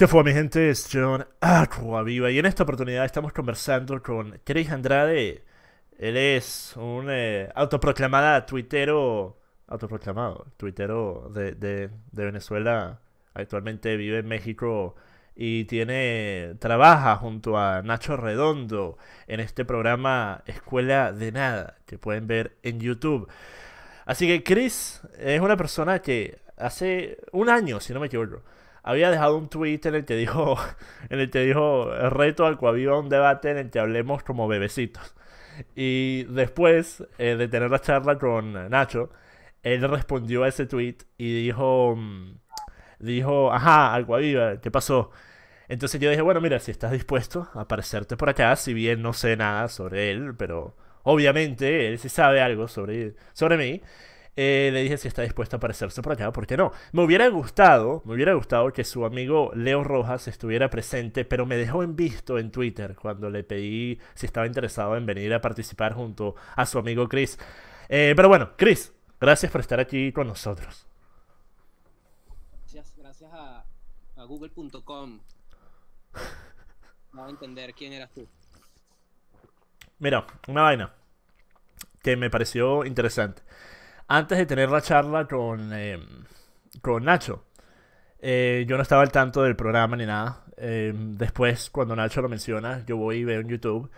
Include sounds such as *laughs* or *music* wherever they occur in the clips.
¿Qué este fue mi gente? Es John Aquaviva y en esta oportunidad estamos conversando con Chris Andrade. Él es un eh, autoproclamada tuitero, autoproclamado, tuitero de, de, Venezuela. Actualmente vive en México y tiene, trabaja junto a Nacho Redondo en este programa Escuela de Nada que pueden ver en YouTube. Así que Chris es una persona que hace un año, si no me equivoco, había dejado un tweet en el que dijo, *laughs* en el que dijo, reto al Alcoaviva un debate en el que hablemos como bebecitos. Y después eh, de tener la charla con Nacho, él respondió a ese tweet y dijo, mm, dijo, ajá, Alcoaviva, ¿qué pasó? Entonces yo dije, bueno, mira, si estás dispuesto a aparecerte por acá, si bien no sé nada sobre él, pero obviamente él sí sabe algo sobre, sobre mí, eh, le dije si está dispuesto a aparecerse por acá, ¿por qué no? Me hubiera gustado, me hubiera gustado que su amigo Leo Rojas estuviera presente, pero me dejó en visto en Twitter cuando le pedí si estaba interesado en venir a participar junto a su amigo Chris. Eh, pero bueno, Chris, gracias por estar aquí con nosotros. Gracias, gracias a, google.com. No a entender quién eras tú. Mira, una vaina que me pareció interesante antes de tener la charla con, eh, con Nacho. Eh, yo no estaba al tanto del programa ni nada. Eh, después, cuando Nacho lo menciona, yo voy y veo en YouTube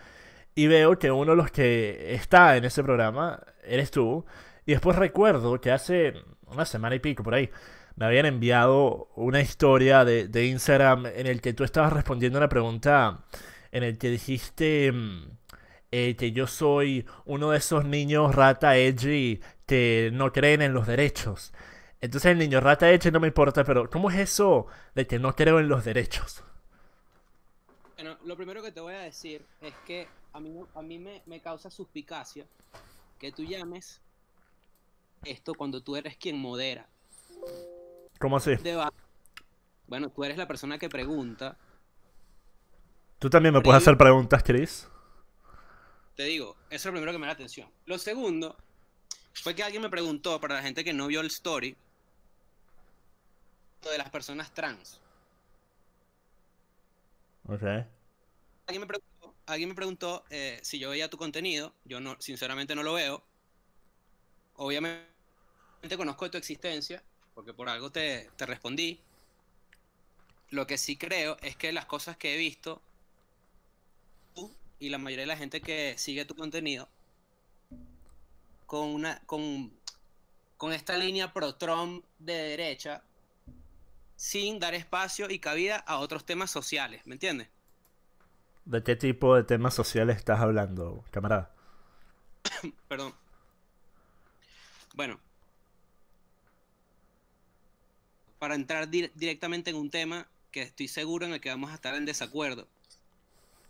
y veo que uno de los que está en ese programa eres tú. Y después recuerdo que hace una semana y pico por ahí me habían enviado una historia de, Instagram en el que tú estabas respondiendo una pregunta en el que dijiste mm, que yo soy uno de esos niños rata edgy este, no creen en los derechos. Entonces el niño rata y no me importa, pero ¿cómo es eso de que no creo en los derechos? Bueno, lo primero que te voy a decir es que a mí, a me, causa suspicacia que tú llames esto cuando tú eres quien modera. ¿Cómo así? bueno, tú eres la persona que pregunta. Tú también me puedes hacer preguntas, Chris. Te digo, eso es lo primero que me da atención. Lo segundo fue que alguien me preguntó, para la gente que no vio el story, de las personas trans. Ok. Alguien me preguntó, eh, si yo veía tu contenido. Yo no, sinceramente no lo veo. Obviamente conozco tu existencia, porque por algo te, te respondí. Lo que sí creo es que las cosas que he visto, tú y la mayoría de la gente que sigue tu contenido, con, una, con, esta línea pro-Trump de derecha sin dar espacio y cabida a otros temas sociales, ¿me entiendes? ¿De qué tipo de temas sociales estás hablando, camarada? *coughs* Perdón. Bueno, para entrar directamente en un tema que estoy seguro en el que vamos a estar en desacuerdo.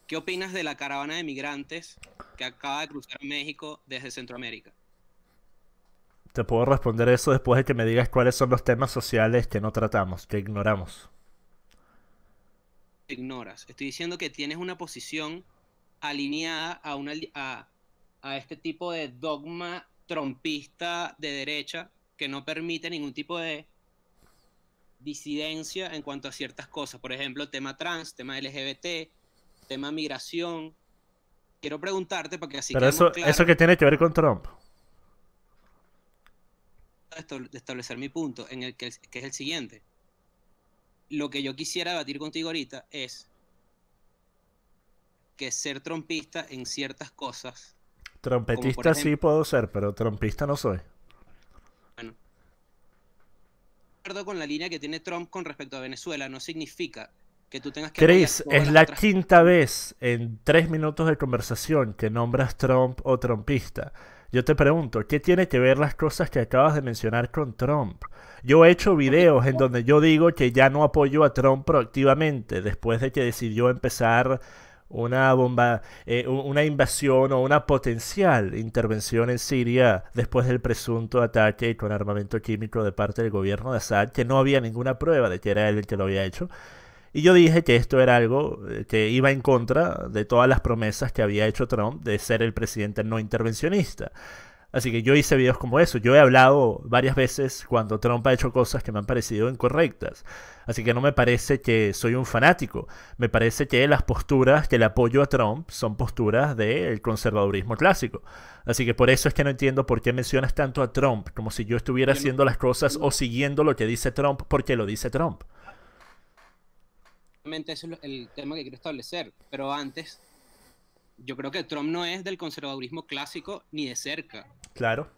¿Qué opinas de la caravana de migrantes que acaba de cruzar México desde Centroamérica? te puedo responder eso después de que me digas cuáles son los temas sociales que no tratamos, que ignoramos. Ignoras. Estoy diciendo que tienes una posición alineada a, una, a, este tipo de dogma trompista de derecha que no permite ningún tipo de disidencia en cuanto a ciertas cosas. Por ejemplo, tema trans, tema LGBT, tema migración. Quiero preguntarte porque así... Pero eso, eso que tiene que ver con Trump de establecer mi punto, en el que, es el siguiente. Lo que yo quisiera debatir contigo ahorita es que ser trompista en ciertas cosas. Trompetista sí puedo ser, pero trompista no soy. Bueno. Acuerdo con la línea que tiene Trump con respecto a Venezuela, no significa que tú tengas que... Chris, es la quinta vez en tres minutos de conversación que nombras Trump o trompista. Yo te pregunto, ¿qué tiene que ver las cosas que acabas de mencionar con Trump? Yo he hecho videos en donde yo digo que ya no apoyo a Trump proactivamente después de que decidió empezar una bomba, eh, una invasión o una potencial intervención en Siria después del presunto ataque con armamento químico de parte del gobierno de Assad, que no había ninguna prueba de que era él el que lo había hecho. Y yo dije que esto era algo eh, que iba en contra de todas las promesas que había hecho Trump de ser el presidente no intervencionista. Así que yo hice videos como eso. Yo he hablado varias veces cuando Trump ha hecho cosas que me han parecido incorrectas. Así que no me parece que soy un fanático. Me parece que las posturas que le apoyo a Trump son posturas del conservadurismo clásico. Así que por eso es que no entiendo por qué mencionas tanto a Trump, como si yo estuviera haciendo las cosas o siguiendo lo que dice Trump porque lo dice Trump. Ese es el tema que quiero establecer. Pero antes, yo creo que Trump no es del conservadurismo clásico ni de cerca. Claro.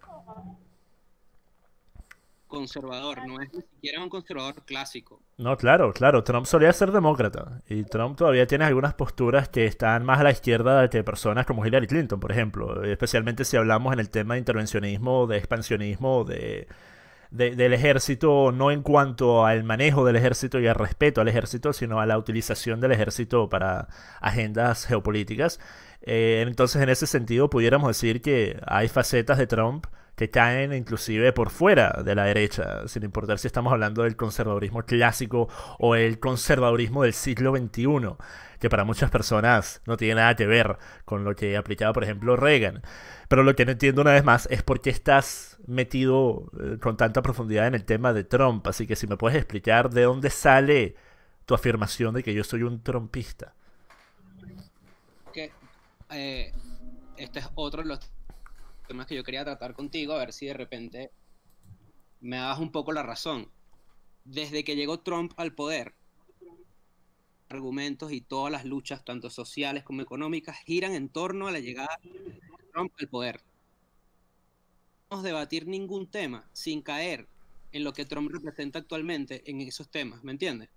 Conservador, no es ni siquiera un conservador clásico. No, claro, claro. Trump solía ser demócrata. Y Trump todavía tiene algunas posturas que están más a la izquierda de personas como Hillary Clinton, por ejemplo. Especialmente si hablamos en el tema de intervencionismo, de expansionismo, de del ejército, no en cuanto al manejo del ejército y al respeto al ejército, sino a la utilización del ejército para agendas geopolíticas. Eh, entonces, en ese sentido, pudiéramos decir que hay facetas de Trump que caen inclusive por fuera de la derecha, sin importar si estamos hablando del conservadurismo clásico o el conservadurismo del siglo XXI, que para muchas personas no tiene nada que ver con lo que aplicaba, por ejemplo, Reagan. Pero lo que no entiendo una vez más es por qué estás metido eh, con tanta profundidad en el tema de Trump, así que si me puedes explicar de dónde sale tu afirmación de que yo soy un trompista. Eh, este es otro de los temas que yo quería tratar contigo, a ver si de repente me das un poco la razón. Desde que llegó Trump al poder, argumentos y todas las luchas, tanto sociales como económicas, giran en torno a la llegada de Trump al poder. No podemos debatir ningún tema sin caer en lo que Trump representa actualmente en esos temas, ¿me entiendes?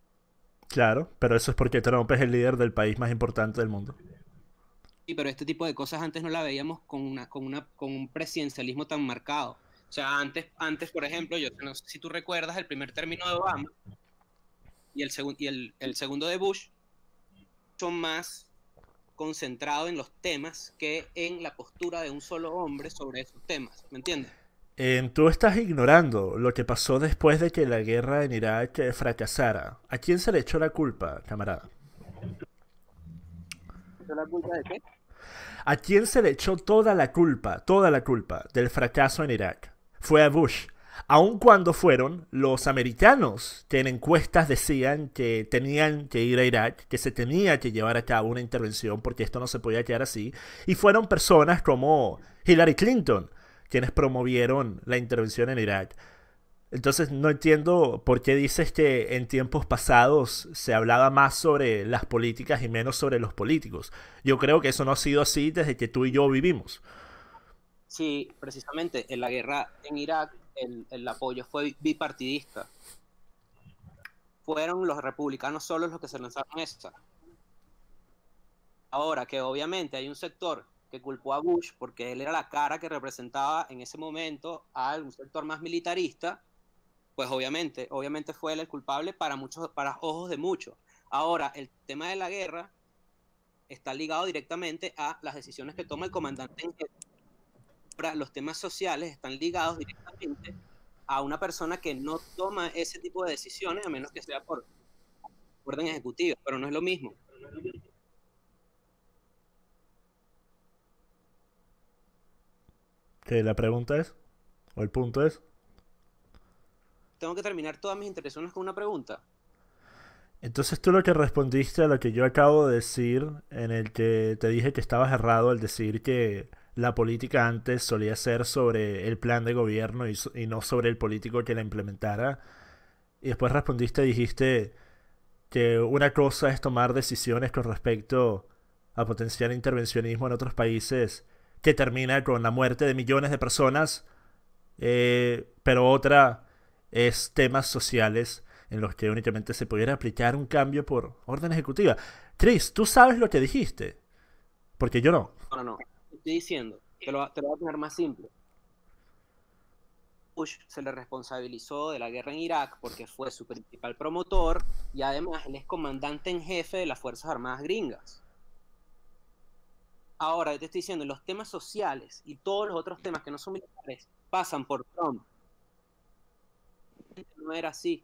Claro, pero eso es porque Trump es el líder del país más importante del mundo sí, pero este tipo de cosas antes no la veíamos con, una, con, una, con un presidencialismo tan marcado. O sea, antes, antes, por ejemplo, yo no sé si tú recuerdas el primer término de Obama y el, y el, segundo de Bush, son más concentrado en los temas que en la postura de un solo hombre sobre esos temas, ¿me entiendes? tú estás ignorando lo que pasó después de que la guerra en Irak eh, fracasara. ¿A quién se le echó la culpa, camarada? ¿Se le echó la culpa de qué? ¿A quién se le echó toda la culpa, toda la culpa del fracaso en Irak? Fue a Bush. Aun cuando fueron los americanos que en encuestas decían que tenían que ir a Irak, que se tenía que llevar a cabo una intervención porque esto no se podía quedar así, y fueron personas como Hillary Clinton quienes promovieron la intervención en Irak. Entonces no entiendo por qué dices que en tiempos pasados se hablaba más sobre las políticas y menos sobre los políticos. Yo creo que eso no ha sido así desde que tú y yo vivimos. Sí, precisamente en la guerra en Irak el, apoyo fue bipartidista. Fueron los republicanos solos los que se lanzaron esta. Ahora que obviamente hay un sector que culpó a Bush porque él era la cara que representaba en ese momento a un sector más militarista, pues obviamente, obviamente fue él el culpable para muchos, para ojos de muchos. Ahora, el tema de la guerra está ligado directamente a las decisiones que toma el comandante en Los temas sociales están ligados directamente a una persona que no toma ese tipo de decisiones a menos que sea por orden ejecutiva, pero no es lo mismo. la pregunta es, o el punto es, tengo que terminar todas mis intervenciones con una pregunta. Entonces tú lo que respondiste a lo que yo acabo de decir, en el que te dije que estabas errado al decir que la política antes solía ser sobre el plan de gobierno y, no sobre el político que la implementara. Y después respondiste y dijiste que una cosa es tomar decisiones con respecto a potenciar intervencionismo en otros países que termina con la muerte de millones de personas, eh, pero otra es temas sociales en los que únicamente se pudiera aplicar un cambio por orden ejecutiva. Tris, tú sabes lo que dijiste, porque yo no. No, no, estoy diciendo, te lo, te voy a poner más simple. Bush se le responsabilizó de la guerra en Irak porque fue su principal promotor y además él es comandante en jefe de las Fuerzas Armadas gringas. Ahora, te estoy diciendo, los temas sociales y todos los otros temas que no son militares pasan por Trump no era así.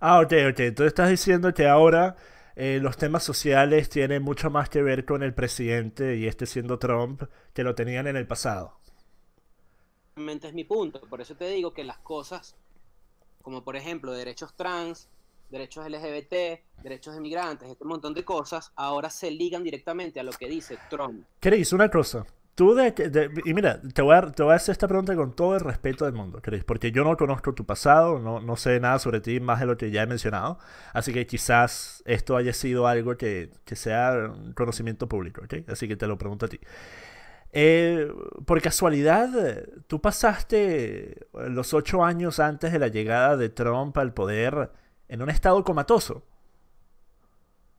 Ah, ok, ok. Entonces estás diciendo que ahora eh, los temas sociales tienen mucho más que ver con el presidente y este siendo Trump que lo tenían en el pasado. Realmente es mi punto. Por eso te digo que las cosas, como por ejemplo derechos trans, derechos LGBT, derechos de migrantes, este montón de cosas, ahora se ligan directamente a lo que dice Trump. Chris, una cosa. Tú de, y mira, te voy, a, te hacer esta pregunta con todo el respeto del mundo, ¿crees? porque yo no conozco tu pasado, no, no sé nada sobre ti más de lo que ya he mencionado, así que quizás esto haya sido algo que, que sea conocimiento público, ¿ok? Así que te lo pregunto a ti. Eh, por casualidad, ¿tú pasaste los ocho años antes de la llegada de Trump al poder en un estado comatoso?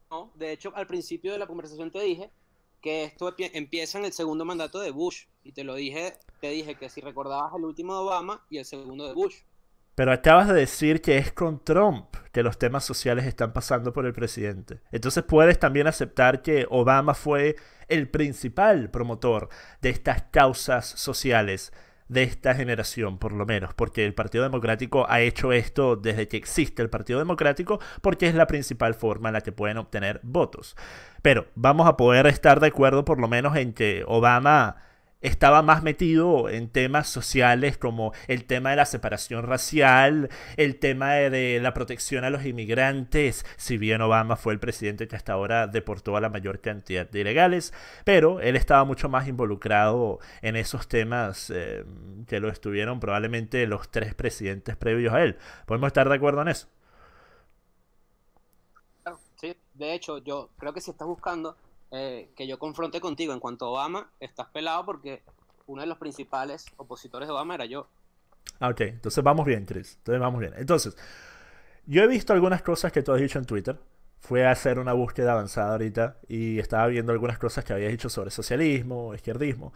No, de hecho, al principio de la conversación te dije que esto empieza en el segundo mandato de Bush. Y te lo dije, te dije que si recordabas el último de Obama y el segundo de Bush. Pero acabas de decir que es con Trump que los temas sociales están pasando por el presidente. Entonces puedes también aceptar que Obama fue el principal promotor de estas causas sociales de esta generación, por lo menos, porque el Partido Democrático ha hecho esto desde que existe el Partido Democrático, porque es la principal forma en la que pueden obtener votos. Pero vamos a poder estar de acuerdo por lo menos en que Obama estaba más metido en temas sociales como el tema de la separación racial, el tema de, la protección a los inmigrantes, si bien Obama fue el presidente que hasta ahora deportó a la mayor cantidad de ilegales, pero él estaba mucho más involucrado en esos temas eh, que lo estuvieron probablemente los tres presidentes previos a él. ¿Podemos estar de acuerdo en eso? Sí, de hecho, yo creo que si estás buscando eh, que yo confronte contigo en cuanto a Obama, estás pelado porque uno de los principales opositores de Obama era yo. Ah, ok, entonces vamos bien, Chris. Entonces vamos bien. Entonces, yo he visto algunas cosas que tú has dicho en Twitter. Fui a hacer una búsqueda avanzada ahorita y estaba viendo algunas cosas que habías dicho sobre socialismo, izquierdismo.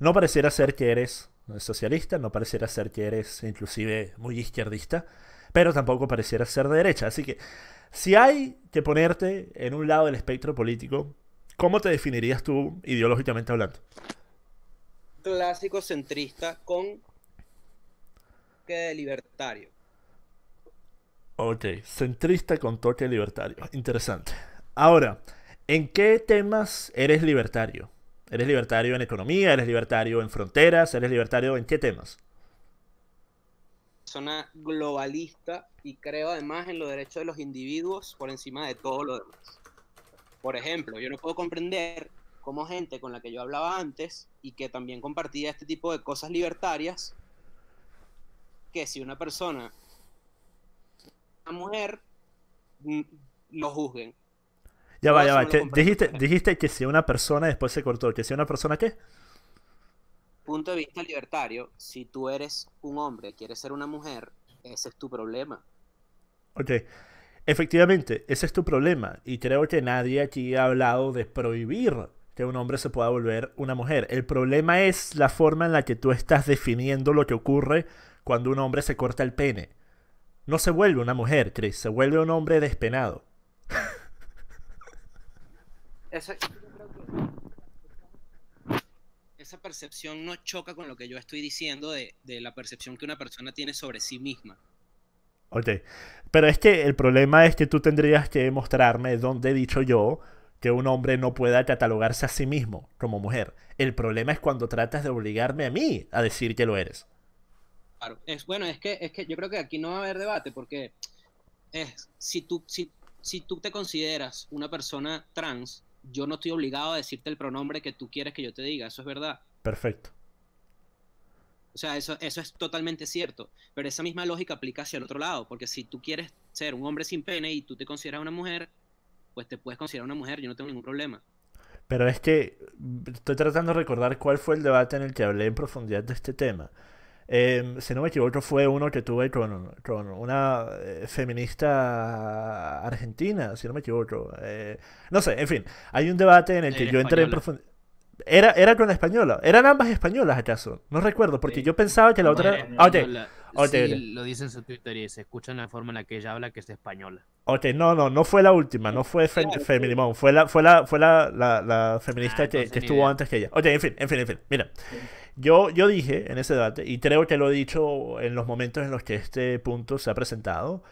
No pareciera ser que eres socialista, no pareciera ser que eres inclusive muy izquierdista, pero tampoco pareciera ser de derecha. Así que si hay que ponerte en un lado del espectro político, ¿Cómo te definirías tú ideológicamente hablando? Clásico centrista con toque libertario. Ok, centrista con toque libertario. Interesante. Ahora, ¿en qué temas eres libertario? ¿Eres libertario en economía? ¿Eres libertario en fronteras? ¿Eres libertario en qué temas? Persona globalista y creo además en los derechos de los individuos por encima de todo lo demás. Por ejemplo, yo no puedo comprender cómo gente con la que yo hablaba antes y que también compartía este tipo de cosas libertarias, que si una persona, una mujer, mm, lo juzguen. Ya va, ya va. dijiste, dijiste que si una persona después se cortó, que si una persona qué? Punto de vista libertario, si tú eres un hombre, quieres ser una mujer, ese es tu problema. Ok. Efectivamente, ese es tu problema. Y creo que nadie aquí ha hablado de prohibir que un hombre se pueda volver una mujer. El problema es la forma en la que tú estás definiendo lo que ocurre cuando un hombre se corta el pene. No se vuelve una mujer, Chris, se vuelve un hombre despenado. Esa, percepción no choca con lo que yo estoy diciendo de la percepción que una persona tiene sobre sí misma. Ok. Pero es que el problema es que tú tendrías que mostrarme dónde he dicho yo que un hombre no pueda catalogarse a sí mismo como mujer. El problema es cuando tratas de obligarme a mí a decir que lo eres. Claro. Es, bueno, es que, es que yo creo que aquí no va a haber debate porque es, si, tú, si, si tú te consideras una persona trans, yo no estoy obligado a decirte el pronombre que tú quieres que yo te diga. Eso es verdad. Perfecto. O sea, eso, eso es totalmente cierto, pero esa misma lógica aplica hacia el otro lado, porque si tú quieres ser un hombre sin pene y tú te consideras una mujer, pues te puedes considerar una mujer, yo no tengo ningún problema. Pero es que estoy tratando de recordar cuál fue el debate en el que hablé en profundidad de este tema. Em, si no me equivoco, fue uno que tuve con, con una eh, feminista argentina, si no me equivoco. Eh, no sé, en fin, hay un debate en el que yo entré en profundidad. Era, era con la española. ¿Eran ambas españolas acaso? No recuerdo, porque yo pensaba que la otra ah, sí, lo dicen en su Twitter y se escucha en la forma en la que ella habla que es española. Ok, no, no, no fue la última, no fue Fem fue la, fue la, fue la, la, feminista ah, que, estuvo antes que ella. Ok, en fin, en fin, en fin. Mira, yo, yo dije en ese debate, y creo que lo he dicho en los momentos en los que este punto se ha presentado,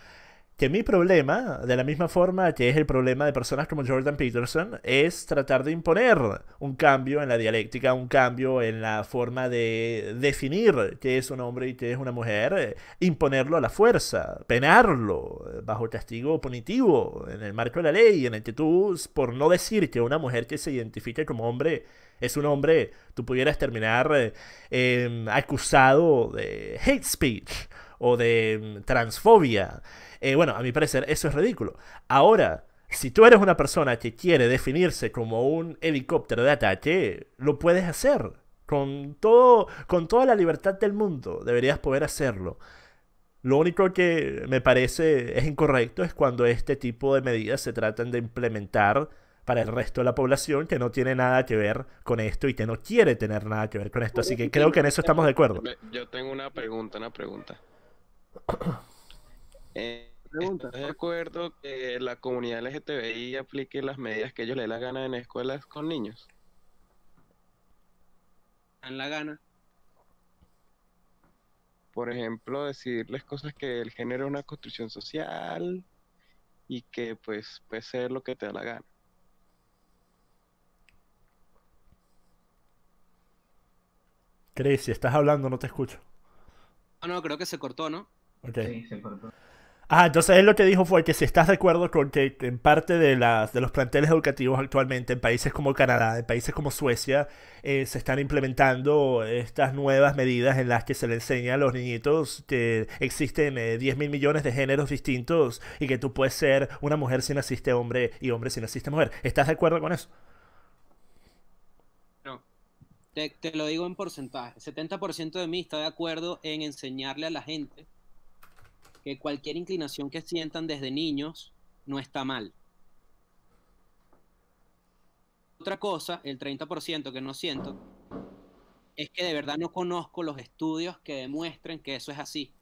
que mi problema, de la misma forma que es el problema de personas como Jordan Peterson, es tratar de imponer un cambio en la dialéctica, un cambio en la forma de definir qué es un hombre y qué es una mujer, eh, imponerlo a la fuerza, penarlo eh, bajo castigo punitivo en el marco de la ley, en el que tú, por no decir que una mujer que se identifique como hombre es un hombre, tú pudieras terminar eh, em, acusado de hate speech o de mm, transfobia. Eh, bueno, a mi parecer eso es ridículo. Ahora, si tú eres una persona que quiere definirse como un helicóptero de ataque, lo puedes hacer. Con, todo, con toda la libertad del mundo deberías poder hacerlo. Lo único que me parece es incorrecto es cuando este tipo de medidas se tratan de implementar para el resto de la población que no tiene nada que ver con esto y que no quiere tener nada que ver con esto. Así que creo que en eso estamos de acuerdo. Yo tengo una pregunta, una pregunta. Eh, de acuerdo que la comunidad LGTBI aplique las medidas que ellos le la gana en escuelas con niños. Dan la gana. Por ejemplo, decirles cosas que el género es una construcción social y que pues puede ser lo que te da la gana. Chris, si estás hablando, no te escucho. No, ah, no, creo que se cortó, ¿no? Ah, entonces él lo que dijo fue que si estás de acuerdo con que en parte de, los planteles educativos actualmente en países como Canadá, en países como Suecia, eh, se están implementando estas nuevas medidas en las que se le enseña a los niñitos que existen 10 eh, mil millones de géneros distintos y que tú puedes ser una mujer si naciste hombre y hombre si naciste mujer. ¿Estás de acuerdo con eso? No. Te, te lo digo en porcentaje. 70% de mí está de acuerdo en enseñarle a la gente que cualquier inclinación que sientan desde niños no está mal. Otra cosa, el 30% que no siento, es que de verdad no conozco los estudios que demuestren que eso es así.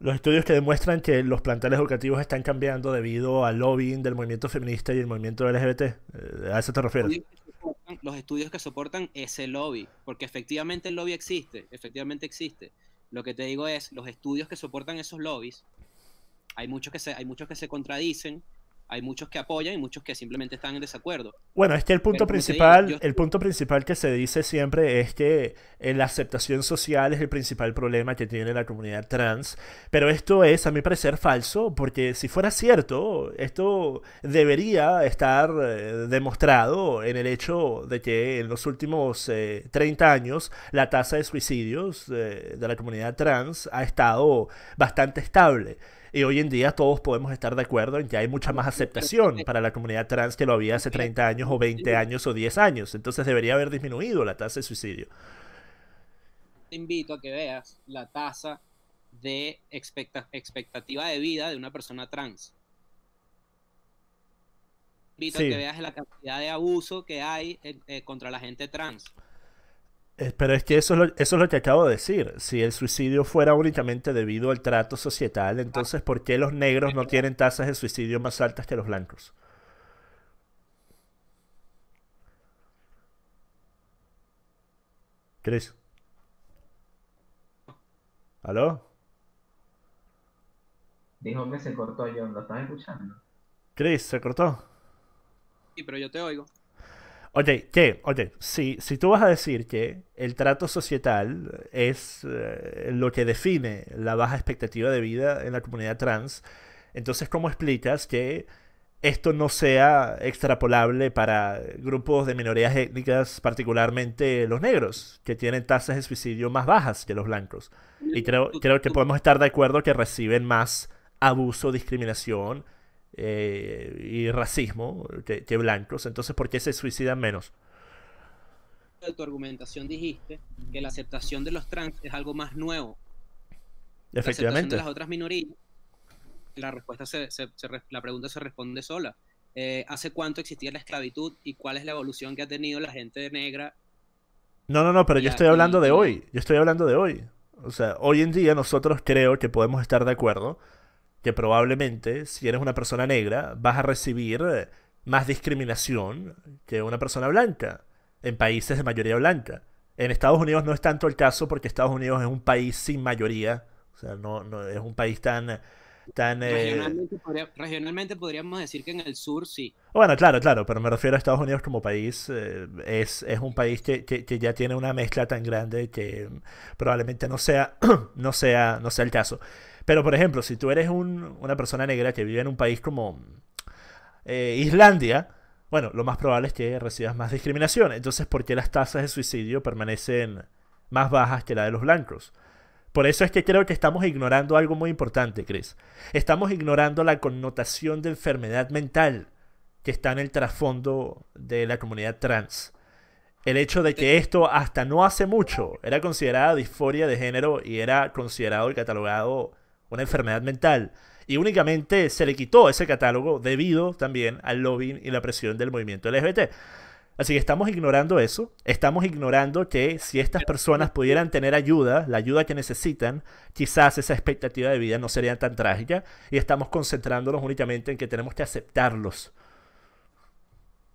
Los estudios que demuestran que los planteles educativos están cambiando debido al lobbying del movimiento feminista y el movimiento LGBT. Eh, ¿A eso te refieres? Los estudios que soportan ese lobby, porque efectivamente el lobby existe, efectivamente existe. Lo que te digo es, los estudios que soportan esos lobbies, hay muchos que se, hay muchos que se contradicen hay muchos que apoyan y muchos que simplemente están en desacuerdo. Bueno, es que el punto principal, el punto principal que se dice siempre es que eh, la aceptación social es el principal problema que tiene la comunidad trans, pero esto es a mi parecer falso porque si fuera cierto, esto debería estar eh, demostrado en el hecho de que en los últimos 30 eh, años la tasa de suicidios de la comunidad trans ha estado bastante estable. Y hoy en día todos podemos estar de acuerdo en que hay mucha más aceptación para la comunidad trans que lo había hace 30 años o 20 años o 10 años. Entonces debería haber disminuido la tasa de suicidio. Te invito a que veas la tasa de expectativa de vida de una persona trans. Te invito a que veas la cantidad de abuso que hay eh, contra la gente trans. Eh, pero es que eso es, lo, eso es lo que acabo de decir. Si el suicidio fuera únicamente debido al trato societal, entonces ¿por qué los negros no tienen tasas de suicidio más altas que los blancos? Cris, ¿Aló? Dijo que se cortó, yo ¿Lo estás escuchando? Chris, ¿se cortó? Sí, pero yo te oigo. Oye, ¿qué? oye, si, si tú vas a decir que el trato societal es eh, lo que define la baja expectativa de vida en la comunidad trans, entonces ¿cómo explicas que esto no sea extrapolable para grupos de minorías étnicas, particularmente los negros, que tienen tasas de suicidio más bajas que los blancos? Y creo, creo que podemos estar de acuerdo que reciben más abuso, discriminación, eh, y racismo que, blancos, entonces ¿por qué se suicidan menos? tu argumentación dijiste que la aceptación de los trans es algo más nuevo. Efectivamente. La de las otras minorías, la, respuesta se, la pregunta se responde sola. Eh, ¿Hace cuánto existía la esclavitud y cuál es la evolución que ha tenido la gente negra? No, no, no, pero yo estoy hablando de hoy. Yo estoy hablando de hoy. O sea, hoy en día nosotros creo que podemos estar de acuerdo que probablemente, si eres una persona negra, vas a recibir eh, más discriminación que una persona blanca, en países de mayoría blanca. En Estados Unidos no es tanto el caso porque Estados Unidos es un país sin mayoría, o sea, no, no es un país tan... tan eh, regionalmente, podríamos decir que en el sur sí. Bueno, claro, claro, pero me refiero a Estados Unidos como país, eh, es, un país que, ya tiene una mezcla tan grande que probablemente no sea, *clears throat* no sea, no sea el caso. Pero, por ejemplo, si tú eres una persona negra que vive en un país como eh, Islandia, bueno, lo más probable es que recibas más discriminación. Entonces, ¿por qué las tasas de suicidio permanecen más bajas que la de los blancos? Por eso es que creo que estamos ignorando algo muy importante, Chris. Estamos ignorando la connotación de enfermedad mental que está en el trasfondo de la comunidad trans. El hecho de que esto hasta no hace mucho era considerada disforia de género y era considerado y catalogado una enfermedad mental. Y únicamente se le quitó ese catálogo debido también al lobbying y la presión del movimiento LGBT. Así que estamos ignorando eso, estamos ignorando que si estas personas pudieran tener ayuda, la ayuda que necesitan, quizás esa expectativa de vida no sería tan trágica y estamos concentrándonos únicamente en que tenemos que aceptarlos.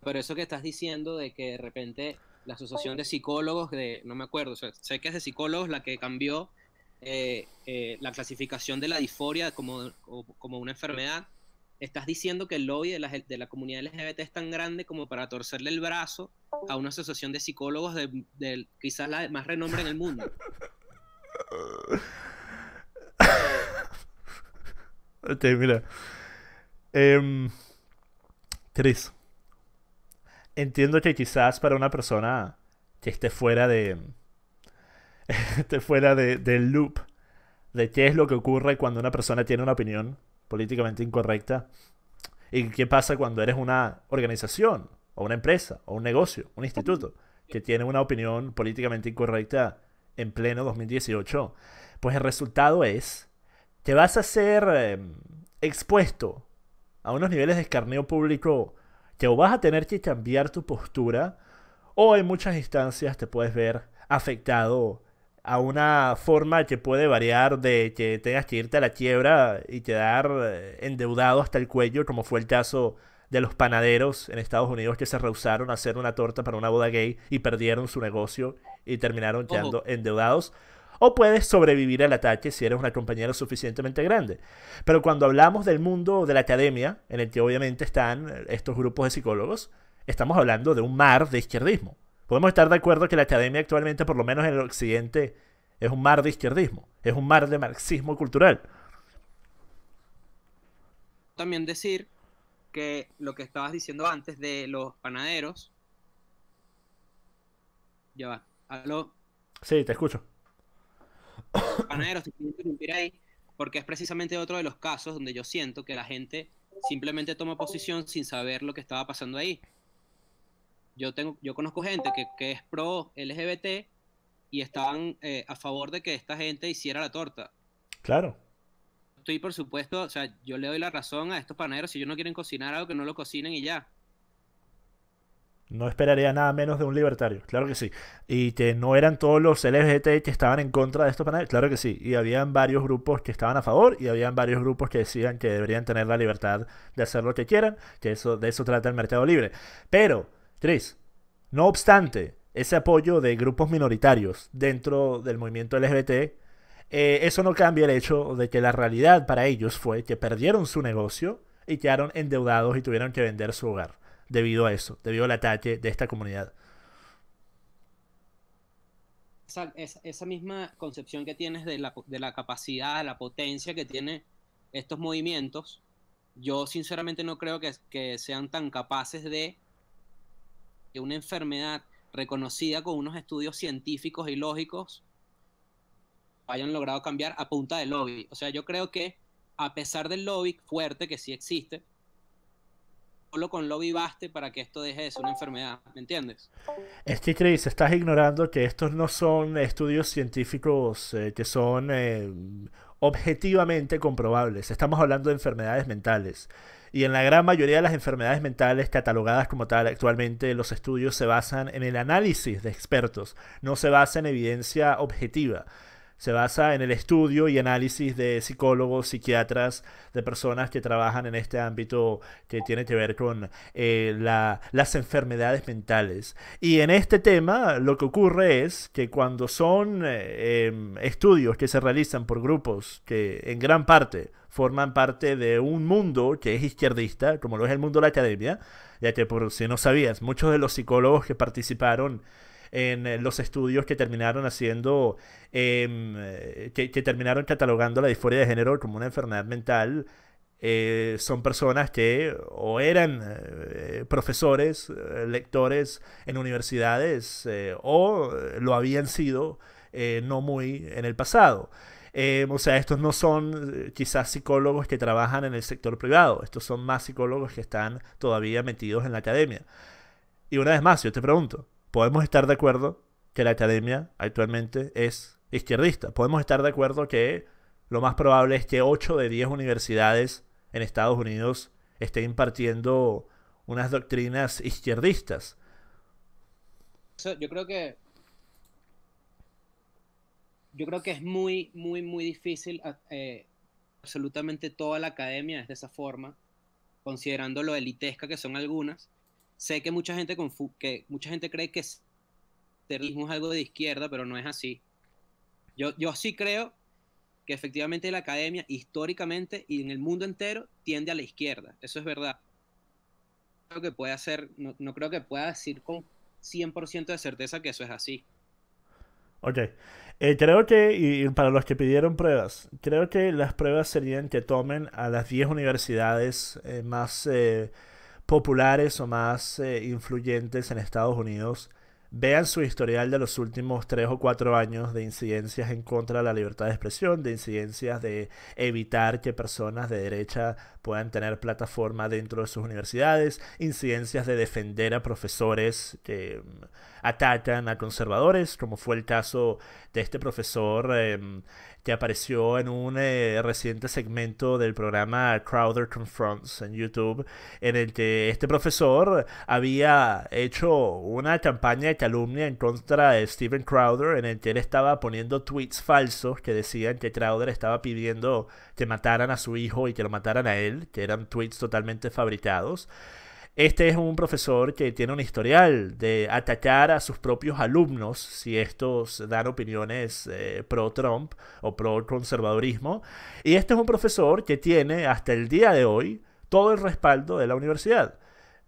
Pero eso que estás diciendo de que de repente la asociación de psicólogos de, no me acuerdo, sé que es de psicólogos la que cambió eh, eh, la clasificación de la disforia como, como una enfermedad, estás diciendo que el lobby de la, comunidad LGBT es tan grande como para torcerle el brazo a una asociación de psicólogos de, quizás la más renombre en el mundo. *laughs* ok, mira. Em, entiendo que quizás para una persona que esté fuera de, *laughs* te fuera del loop de qué es lo que ocurre cuando una persona tiene una opinión políticamente incorrecta y qué pasa cuando eres una organización o una empresa o un negocio, un instituto que tiene una opinión políticamente incorrecta en pleno 2018. Pues el resultado es que vas a ser em, expuesto a unos niveles de escarneo público que o vas a tener que cambiar tu postura o en muchas instancias te puedes ver afectado a una forma que puede variar de que tengas que irte a la quiebra y quedar eh, endeudado hasta el cuello, como fue el caso de los panaderos en Estados Unidos que se rehusaron a hacer una torta para una boda gay y perdieron su negocio y terminaron quedando endeudados. O puedes sobrevivir al ataque si eres una compañera suficientemente grande. Pero cuando hablamos del mundo de la academia, en el que obviamente están estos grupos de psicólogos, estamos hablando de un mar de izquierdismo. Podemos estar de acuerdo que la academia actualmente, por lo menos en el occidente, es un mar de izquierdismo, es un mar de marxismo cultural. También decir que lo que estabas diciendo antes de los panaderos. Ya va. ¿Aló? Sí, te escucho. *coughs* panaderos, te interrumpir ahí, porque es precisamente otro de los casos donde yo siento que la gente simplemente toma posición sin saber lo que estaba pasando ahí. Yo, tengo, yo conozco gente que, es pro LGBT y estaban eh, a favor de que esta gente hiciera la torta. Claro. Estoy, por supuesto, o sea, yo le doy la razón a estos paneros. Si ellos no quieren cocinar algo, que no lo cocinen y ya. No esperaría nada menos de un libertario, claro que sí. Y que no eran todos los LGBT que estaban en contra de estos paneros claro que sí. Y habían varios grupos que estaban a favor y habían varios grupos que decían que deberían tener la libertad de hacer lo que quieran, que eso, de eso trata el mercado libre. Pero 3. No obstante, ese apoyo de grupos minoritarios dentro del movimiento LGBT, eh, eso no cambia el hecho de que la realidad para ellos fue que perdieron su negocio y quedaron endeudados y tuvieron que vender su hogar debido a eso, debido al ataque de esta comunidad. Esa, misma concepción que tienes de la, capacidad, de la potencia que tienen estos movimientos, yo sinceramente no creo que sean tan capaces de una enfermedad reconocida con unos estudios científicos y lógicos hayan logrado cambiar a punta de lobby. O sea, yo creo que a pesar del lobby fuerte que sí existe, solo con lobby baste para que esto deje de ser una enfermedad, ¿me entiendes? Este Chris, estás ignorando que estos no son estudios científicos eh, que son eh, objetivamente comprobables, estamos hablando de enfermedades mentales y en la gran mayoría de las enfermedades mentales catalogadas como tal actualmente los estudios se basan en el análisis de expertos, no se basa en evidencia objetiva. Se basa en el estudio y análisis de psicólogos, psiquiatras, de personas que trabajan en este ámbito que tiene que ver con eh, las enfermedades mentales. Y en este tema lo que ocurre es que cuando son eh, em, estudios que se realizan por grupos que en gran parte forman parte de un mundo que es izquierdista, como lo es el mundo de la academia, ya que por si no sabías, muchos de los psicólogos que participaron en eh, los estudios que terminaron haciendo, em, eh, que, terminaron catalogando la disforia de género como una enfermedad mental. Eh, son personas que o eran profesores, lectores en universidades, o lo habían sido no muy en el pasado. Em, o sea, estos no son quizás psicólogos que trabajan en el sector privado, estos son más psicólogos que están todavía metidos en la academia. Y una vez más, yo te pregunto, podemos estar de acuerdo que la academia actualmente es izquierdista. Podemos estar de acuerdo que lo más probable es que 8 de 10 universidades en Estados Unidos estén impartiendo unas doctrinas izquierdistas. Yo creo que yo creo que es muy, muy, muy difícil. Ah, eh, absolutamente toda la academia es de esa forma, considerando lo elitesca que son algunas sé que mucha gente confu que mucha gente cree que terrorismo es algo de izquierda, pero no es así. Yo, yo sí creo que efectivamente la academia históricamente y en el mundo entero tiende a la izquierda, eso es verdad. Creo que puede hacer, no, no creo que pueda decir con 100% de certeza que eso es así. Ok. Eh, creo que, y para los que pidieron pruebas, creo que las pruebas serían que tomen a las 10 universidades eh, más eh, populares o más eh, influyentes en Estados Unidos, vean su historial de los últimos tres o cuatro años de incidencias en contra de la libertad de expresión, de incidencias de evitar que personas de derecha puedan tener plataforma dentro de sus universidades, incidencias de defender a profesores que mm, atacan a conservadores, como fue el caso de este profesor em, que apareció en un eh, reciente segmento del programa Crowder Confronts en YouTube, en el que este profesor había hecho una campaña de calumnia en contra de Steven Crowder, en el que él estaba poniendo tweets falsos que decían que Crowder estaba pidiendo que mataran a su hijo y que lo mataran a él, que eran tweets totalmente fabricados. Este es un profesor que tiene un historial de atacar a sus propios alumnos si estos dan opiniones eh, pro-Trump o pro-conservadurismo. Y este es un profesor que tiene hasta el día de hoy todo el respaldo de la universidad.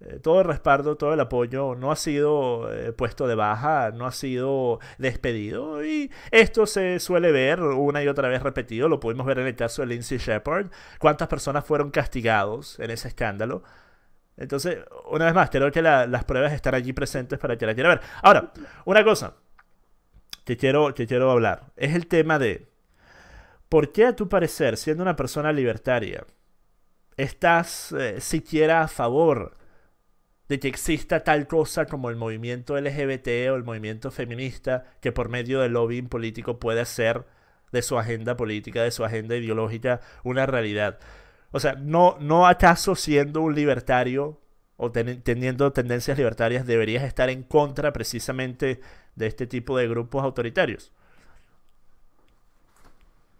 Eh, todo el respaldo, todo el apoyo no ha sido eh, puesto de baja, no ha sido despedido. Y esto se suele ver una y otra vez repetido. Lo pudimos ver en el caso de Lindsay Shepard. Cuántas personas fueron castigados en ese escándalo entonces, una vez más, te que las pruebas están allí presentes para que la quiera ver. Ahora, una cosa que quiero, que hablar es el tema de por qué a tu parecer, siendo una persona libertaria, estás eh, siquiera a favor de que exista tal cosa como el movimiento LGBT o el movimiento feminista que por medio del lobbying político puede hacer de su agenda política, de su agenda ideológica, una realidad. O sea, no, no acaso siendo un libertario o teniendo tendencias libertarias deberías estar en contra precisamente de este tipo de grupos autoritarios.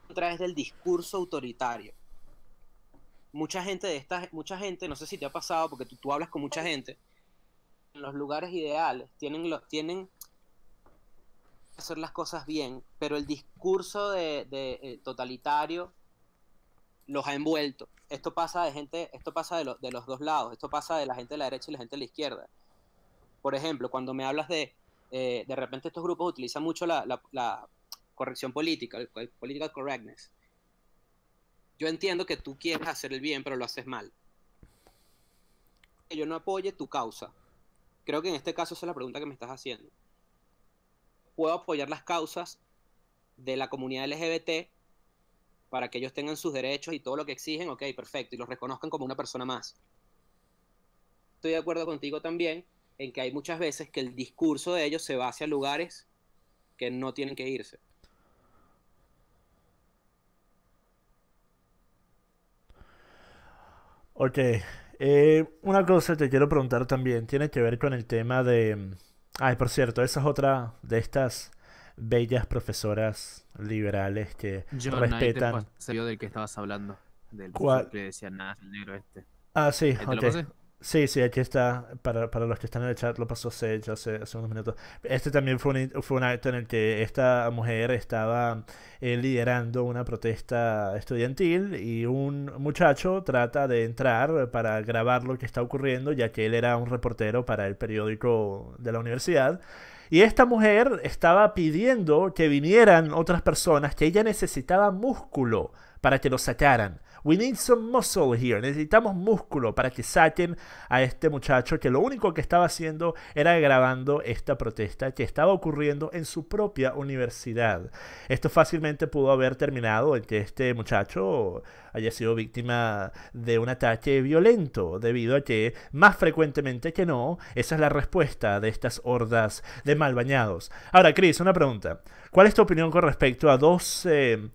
A través del discurso autoritario. Mucha gente de estas, mucha gente, no sé si te ha pasado, porque tú, hablas con mucha gente, en los lugares ideales tienen, los tienen hacer las cosas bien, pero el discurso de eh, totalitario los ha envuelto esto pasa de gente, esto pasa de, los dos lados, esto pasa de la gente de la derecha y la gente de la izquierda. Por ejemplo, cuando me hablas de, eh, de repente estos grupos utilizan mucho la, corrección política, el, political correctness. Yo entiendo que tú quieres hacer el bien, pero lo haces mal. Que yo no apoye tu causa. Creo que en este caso es la pregunta que me estás haciendo. Puedo apoyar las causas de la comunidad LGBT para que ellos tengan sus derechos y todo lo que exigen, ok, perfecto, y los reconozcan como una persona más. Estoy de acuerdo contigo también en que hay muchas veces que el discurso de ellos se va hacia lugares que no tienen que irse. Ok, eh, una cosa te quiero preguntar también, tiene que ver con el tema de... Mm, ay, por cierto, esa es otra de estas bellas profesoras liberales que respetan. Se vio del que estabas hablando, del ¿Cuál? que decía nada, el negro este. Ah, sí, ¿Este ok. Sí, sí, aquí está, para, para, los que están en el chat, lo pasó Sage hace, hace unos minutos. Este también fue un, fue un acto en el que esta mujer estaba eh, liderando una protesta estudiantil y un muchacho trata de entrar para grabar lo que está ocurriendo, ya que él era un reportero para el periódico de la universidad y esta mujer estaba pidiendo que vinieran otras personas, que ella necesitaba músculo para que lo sacaran. We need some muscle here. Necesitamos músculo para que saquen a este muchacho que lo único que estaba haciendo era grabando esta protesta que estaba ocurriendo en su propia universidad. Esto fácilmente pudo haber terminado en que este muchacho haya sido víctima de un ataque violento, debido a que más frecuentemente que no, esa es la respuesta de estas hordas de malbañados. Ahora, Chris, una pregunta. ¿Cuál es tu opinión con respecto a dos... Eh,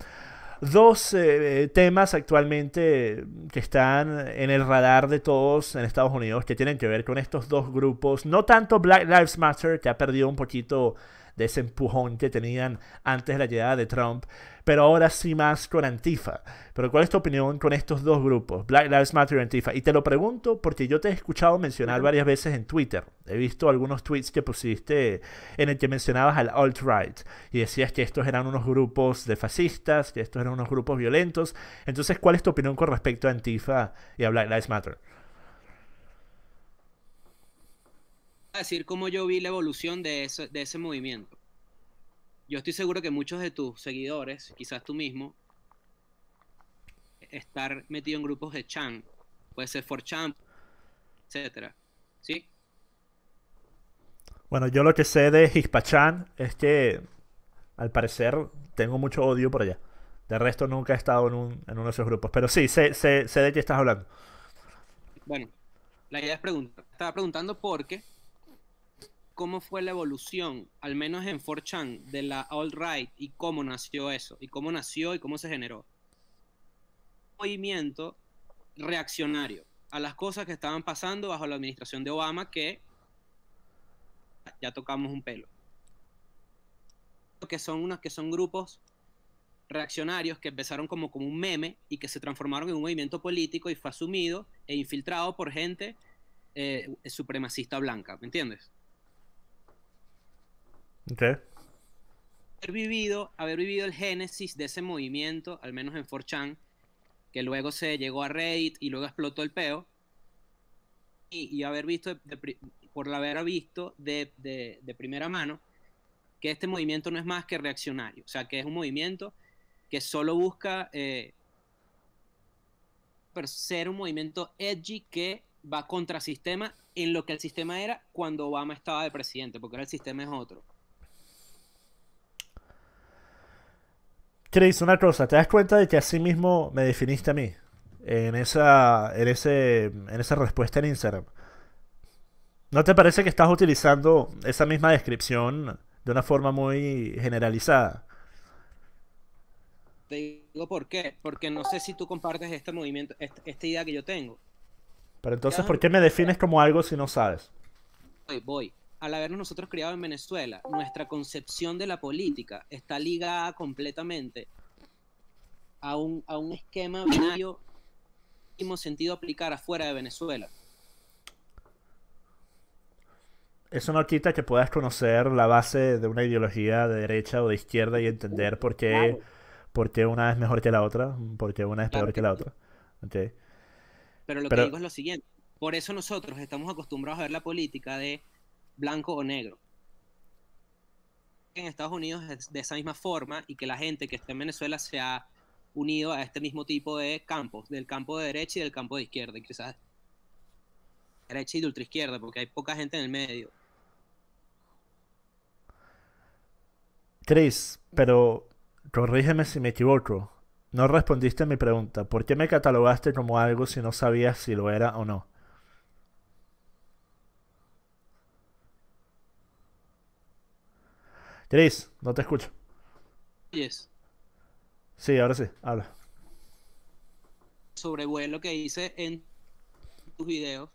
dos eh, temas actualmente que están en el radar de todos en Estados Unidos que tienen que ver con estos dos grupos. No tanto Black Lives Matter, que ha perdido un poquito de ese empujón que tenían antes de la llegada de Trump, pero ahora sí más con Antifa. Pero ¿cuál es tu opinión con estos dos grupos, Black Lives Matter y Antifa? Y te lo pregunto porque yo te he escuchado mencionar varias veces en Twitter, he visto algunos tweets que pusiste en el que mencionabas al alt-right y decías que estos eran unos grupos de fascistas, que estos eran unos grupos violentos. Entonces, ¿cuál es tu opinión con respecto a Antifa y a Black Lives Matter? decir cómo yo vi la evolución de ese, movimiento. Yo estoy seguro que muchos de tus seguidores, quizás tú mismo, estar metido en grupos de Chan, puede ser for chan etcétera. ¿Sí? Bueno, yo lo que sé de Hispachan es que al parecer tengo mucho odio por allá. De resto nunca he estado en, uno de esos grupos. Pero sí, sé, sé de qué estás hablando. Bueno, la idea es preguntar. Estaba preguntando porque cómo fue la evolución, al menos en 4chan, de la alt-right y cómo nació eso, y cómo nació y cómo se generó. Movimiento reaccionario a las cosas que estaban pasando bajo la administración de Obama que ya tocamos un pelo. Que son unos que son grupos reaccionarios que empezaron como, como un meme y que se transformaron en un movimiento político y fue asumido e infiltrado por gente eh, supremacista blanca, ¿me entiendes? Haber vivido, haber vivido el génesis de ese movimiento, al menos en 4chan, que luego se llegó a Reddit y luego explotó el peo. Y, haber visto, por la haber visto de, primera mano, que este movimiento no es más que reaccionario. O sea, que es un movimiento que solo busca eh, ser un movimiento edgy que va contra sistema en lo que el sistema era cuando Obama estaba de presidente, porque ahora el sistema es otro. Chris, una cosa, ¿te das cuenta de que así mismo me definiste a mí? En esa, en, esa respuesta en Instagram. ¿No te parece que estás utilizando esa misma descripción de una forma muy generalizada? Te digo por qué, porque no sé si tú compartes este movimiento, esta idea que yo tengo. Pero entonces, ¿por qué me defines como algo si no sabes? Voy, voy al habernos nosotros criado en Venezuela, nuestra concepción de la política está ligada completamente a un, a un esquema binario que hemos sentido aplicar afuera de Venezuela. Eso no quita que puedas conocer la base de una ideología de derecha o de izquierda y entender por qué, una es mejor que la otra, por qué una es peor que, la otra. Pero lo que digo es lo siguiente. Por eso nosotros estamos acostumbrados a ver la política de blanco o negro. En Estados Unidos es de esa misma forma y que la gente que está en Venezuela se ha unido a este mismo tipo de campos, del campo de derecha y del campo de izquierda, quizás derecha y de porque hay poca gente en el medio. Chris, pero corrígeme si me equivoco. No respondiste a mi pregunta. ¿Por qué me catalogaste como algo si no sabías si lo era o no? Cris, no te escucho. Yes. Sí, ahora sí, habla. Sobrevuelo que hice en tus videos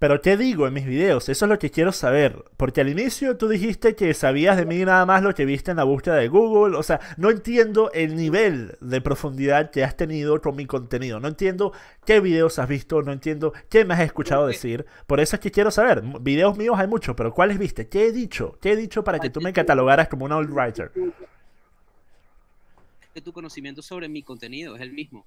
pero ¿qué digo en mis videos? Eso es lo que quiero saber. Porque al inicio tú dijiste que sabías de mí nada más lo que viste en la búsqueda de Google. O sea, no entiendo el nivel de profundidad que has tenido con mi contenido. No entiendo qué videos has visto, no entiendo qué me has escuchado decir. Por eso es que quiero saber. Videos míos hay muchos, pero ¿cuáles viste? ¿Qué he dicho? ¿Qué he dicho para que tú me catalogaras como un old writer? Que tu conocimiento sobre mi contenido es el mismo.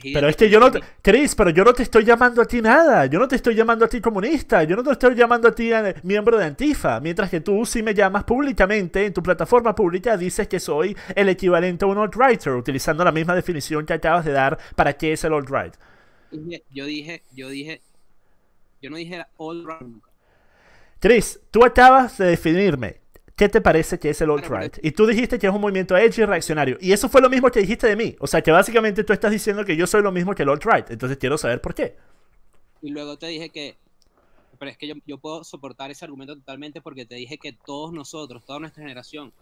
Pero es que yo no. Te, Chris, pero yo no te estoy llamando a ti nada. Yo no te estoy llamando a ti comunista. Yo no te estoy llamando a ti eh, miembro de Antifa. Mientras que tú, sí me llamas públicamente, en tu plataforma pública, dices que soy el equivalente a un alt-writer, utilizando la misma definición que acabas de dar para qué es el alt-right. Yo dije, yo dije. Yo no dije alt-right Chris, tú acabas de definirme ¿qué te parece que es el alt-right? Y tú dijiste que es un movimiento edgy reaccionario. Y eso fue lo mismo que dijiste de mí. O sea, que básicamente tú estás diciendo que yo soy lo mismo que el alt-right. Entonces quiero saber por qué. Y luego te dije que. Pero es que yo, yo puedo soportar ese argumento totalmente porque te dije que todos nosotros, toda nuestra generación,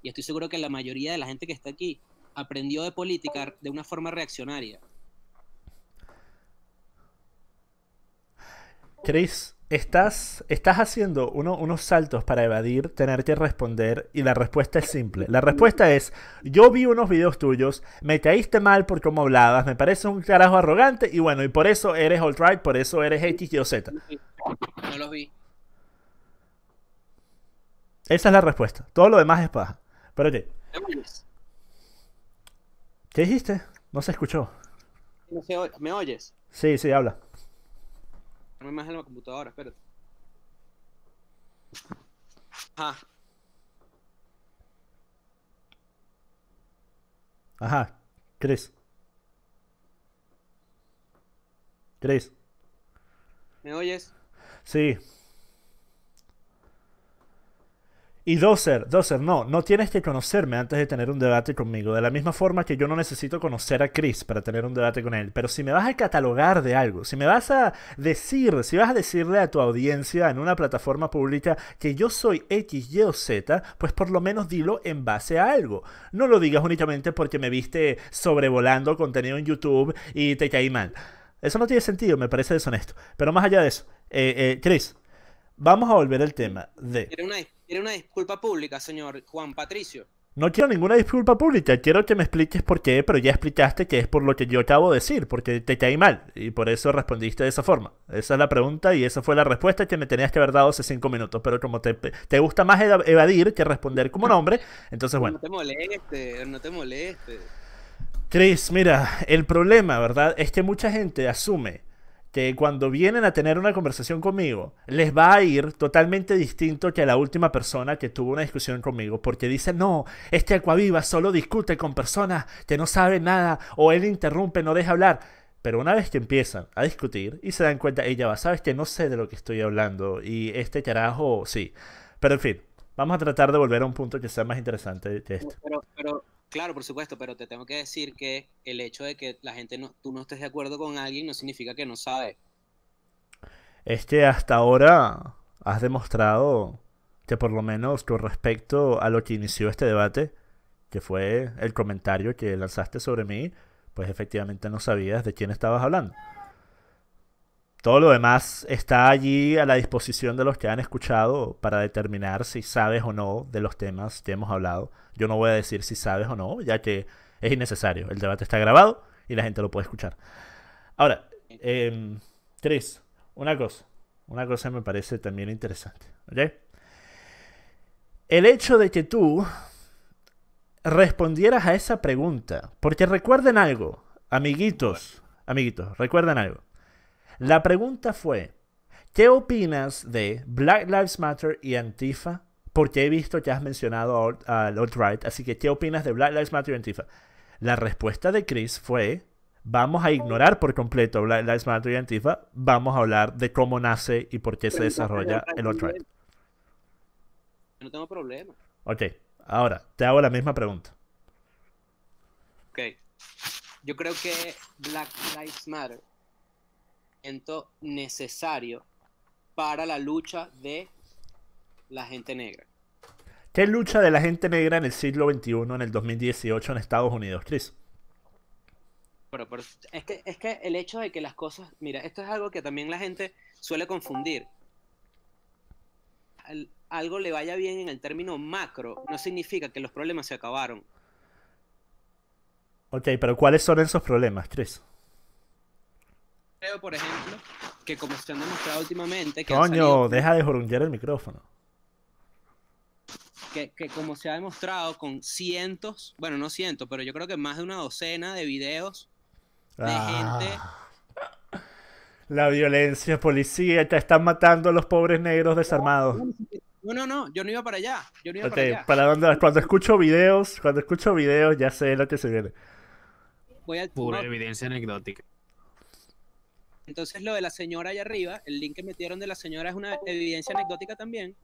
y estoy seguro que la mayoría de la gente que está aquí, aprendió de política de una forma reaccionaria. Chris, estás, estás haciendo unos saltos para evadir tener que responder y la respuesta es simple. La respuesta es, yo vi unos videos tuyos, me caíste mal por cómo hablabas, me parece un carajo arrogante y bueno, y por eso eres alt-right, por eso eres X, Z. No los vi. Esa es la respuesta. Todo lo demás es paja. Pero oye, ¿Qué dijiste? No se escuchó. ¿Me oyes? Sí, sí, habla. No más en la computadora, espérate. Ajá. Ajá. ¿Crees? ¿Crees? ¿Me oyes? Sí. Y doser, doser, no, no tienes que conocerme antes de tener un debate conmigo. De la misma forma que yo no necesito conocer a Chris para tener un debate con él. Pero si me vas a catalogar de algo, si me vas a decir, si vas a decirle a tu audiencia en una plataforma pública que yo soy X, Y o Z, pues por lo menos dilo en base a algo. No lo digas únicamente porque me viste sobrevolando contenido en YouTube y te caí mal. Eso no tiene sentido, me parece deshonesto. Pero más allá de eso, eh, eh Chris, vamos a volver al tema de... Quiero una disculpa pública, señor Juan Patricio. No quiero ninguna disculpa pública, quiero que me expliques por qué, pero ya explicaste que es por lo que yo acabo de decir, porque te caí mal, y por eso respondiste de esa forma. Esa es la pregunta y esa fue la respuesta que me tenías que haber dado hace cinco minutos, pero como te, te gusta más evadir que responder como *laughs* nombre, entonces bueno. No te molestes, no te molestes. Chris, mira, el problema, ¿verdad? Es que mucha gente asume que cuando vienen a tener una conversación conmigo, les va a ir totalmente distinto que a la última persona que tuvo una discusión conmigo, porque dice, no, este Acuaviva solo discute con personas que no saben nada, o él interrumpe, no deja hablar. Pero una vez que empiezan a discutir y se dan cuenta, ella va, sabes que no sé de lo que estoy hablando, y este carajo, sí. Pero en fin, vamos a tratar de volver a un punto que sea más interesante que esto Claro, por supuesto, pero te tengo que decir que el hecho de que la gente no, tú no estés de acuerdo con alguien no significa que no sabe. Es que hasta ahora has demostrado que por lo menos con respecto a lo que inició este debate, que fue el comentario que lanzaste sobre mí, pues efectivamente no sabías de quién estabas hablando. Todo lo demás está allí a la disposición de los que han escuchado para determinar si sabes o no de los temas que hemos hablado. Yo no voy a decir si sabes o no, ya que es innecesario. El debate está grabado y la gente lo puede escuchar. Ahora, eh, Chris, una cosa. Una cosa me parece también interesante. El hecho de que tú respondieras a esa pregunta. Porque recuerden algo, amiguitos, amiguitos, recuerden algo. La pregunta fue, ¿qué opinas de Black Lives Matter y Antifa? Porque he visto que has mencionado al alt-right, así que ¿qué opinas de Black Lives Matter y Antifa? La respuesta de Chris fue, vamos a ignorar por completo Black Lives Matter y Antifa, vamos a hablar de cómo nace y por qué se desarrolla el alt-right. No tengo problema. Ok, ahora te hago la misma pregunta. Ok. Yo creo que Black Lives Matter necesario para la lucha de la gente negra. ¿Qué lucha de la gente negra en el siglo XXI, en el 2018 en Estados Unidos, Chris? Pero, es, que, el hecho de que las cosas, mira, esto es algo que también la gente suele confundir. algo le vaya bien en el término macro, no significa que los problemas se acabaron. Ok, pero ¿cuáles son esos problemas, Chris? creo, por ejemplo, que como se han demostrado últimamente... Coño, deja de jorungear el micrófono. Que, como se ha demostrado con cientos, bueno, no cientos, pero yo creo que más de una docena de videos de ah. gente... La violencia policía, te están matando a los pobres negros desarmados. No, no, no, yo no iba para allá. para Cuando escucho videos, cuando escucho videos ya sé lo que se viene. Pura evidencia anecdótica. Entonces lo de la señora allá arriba, el link que metieron de la señora es una evidencia anecdótica también,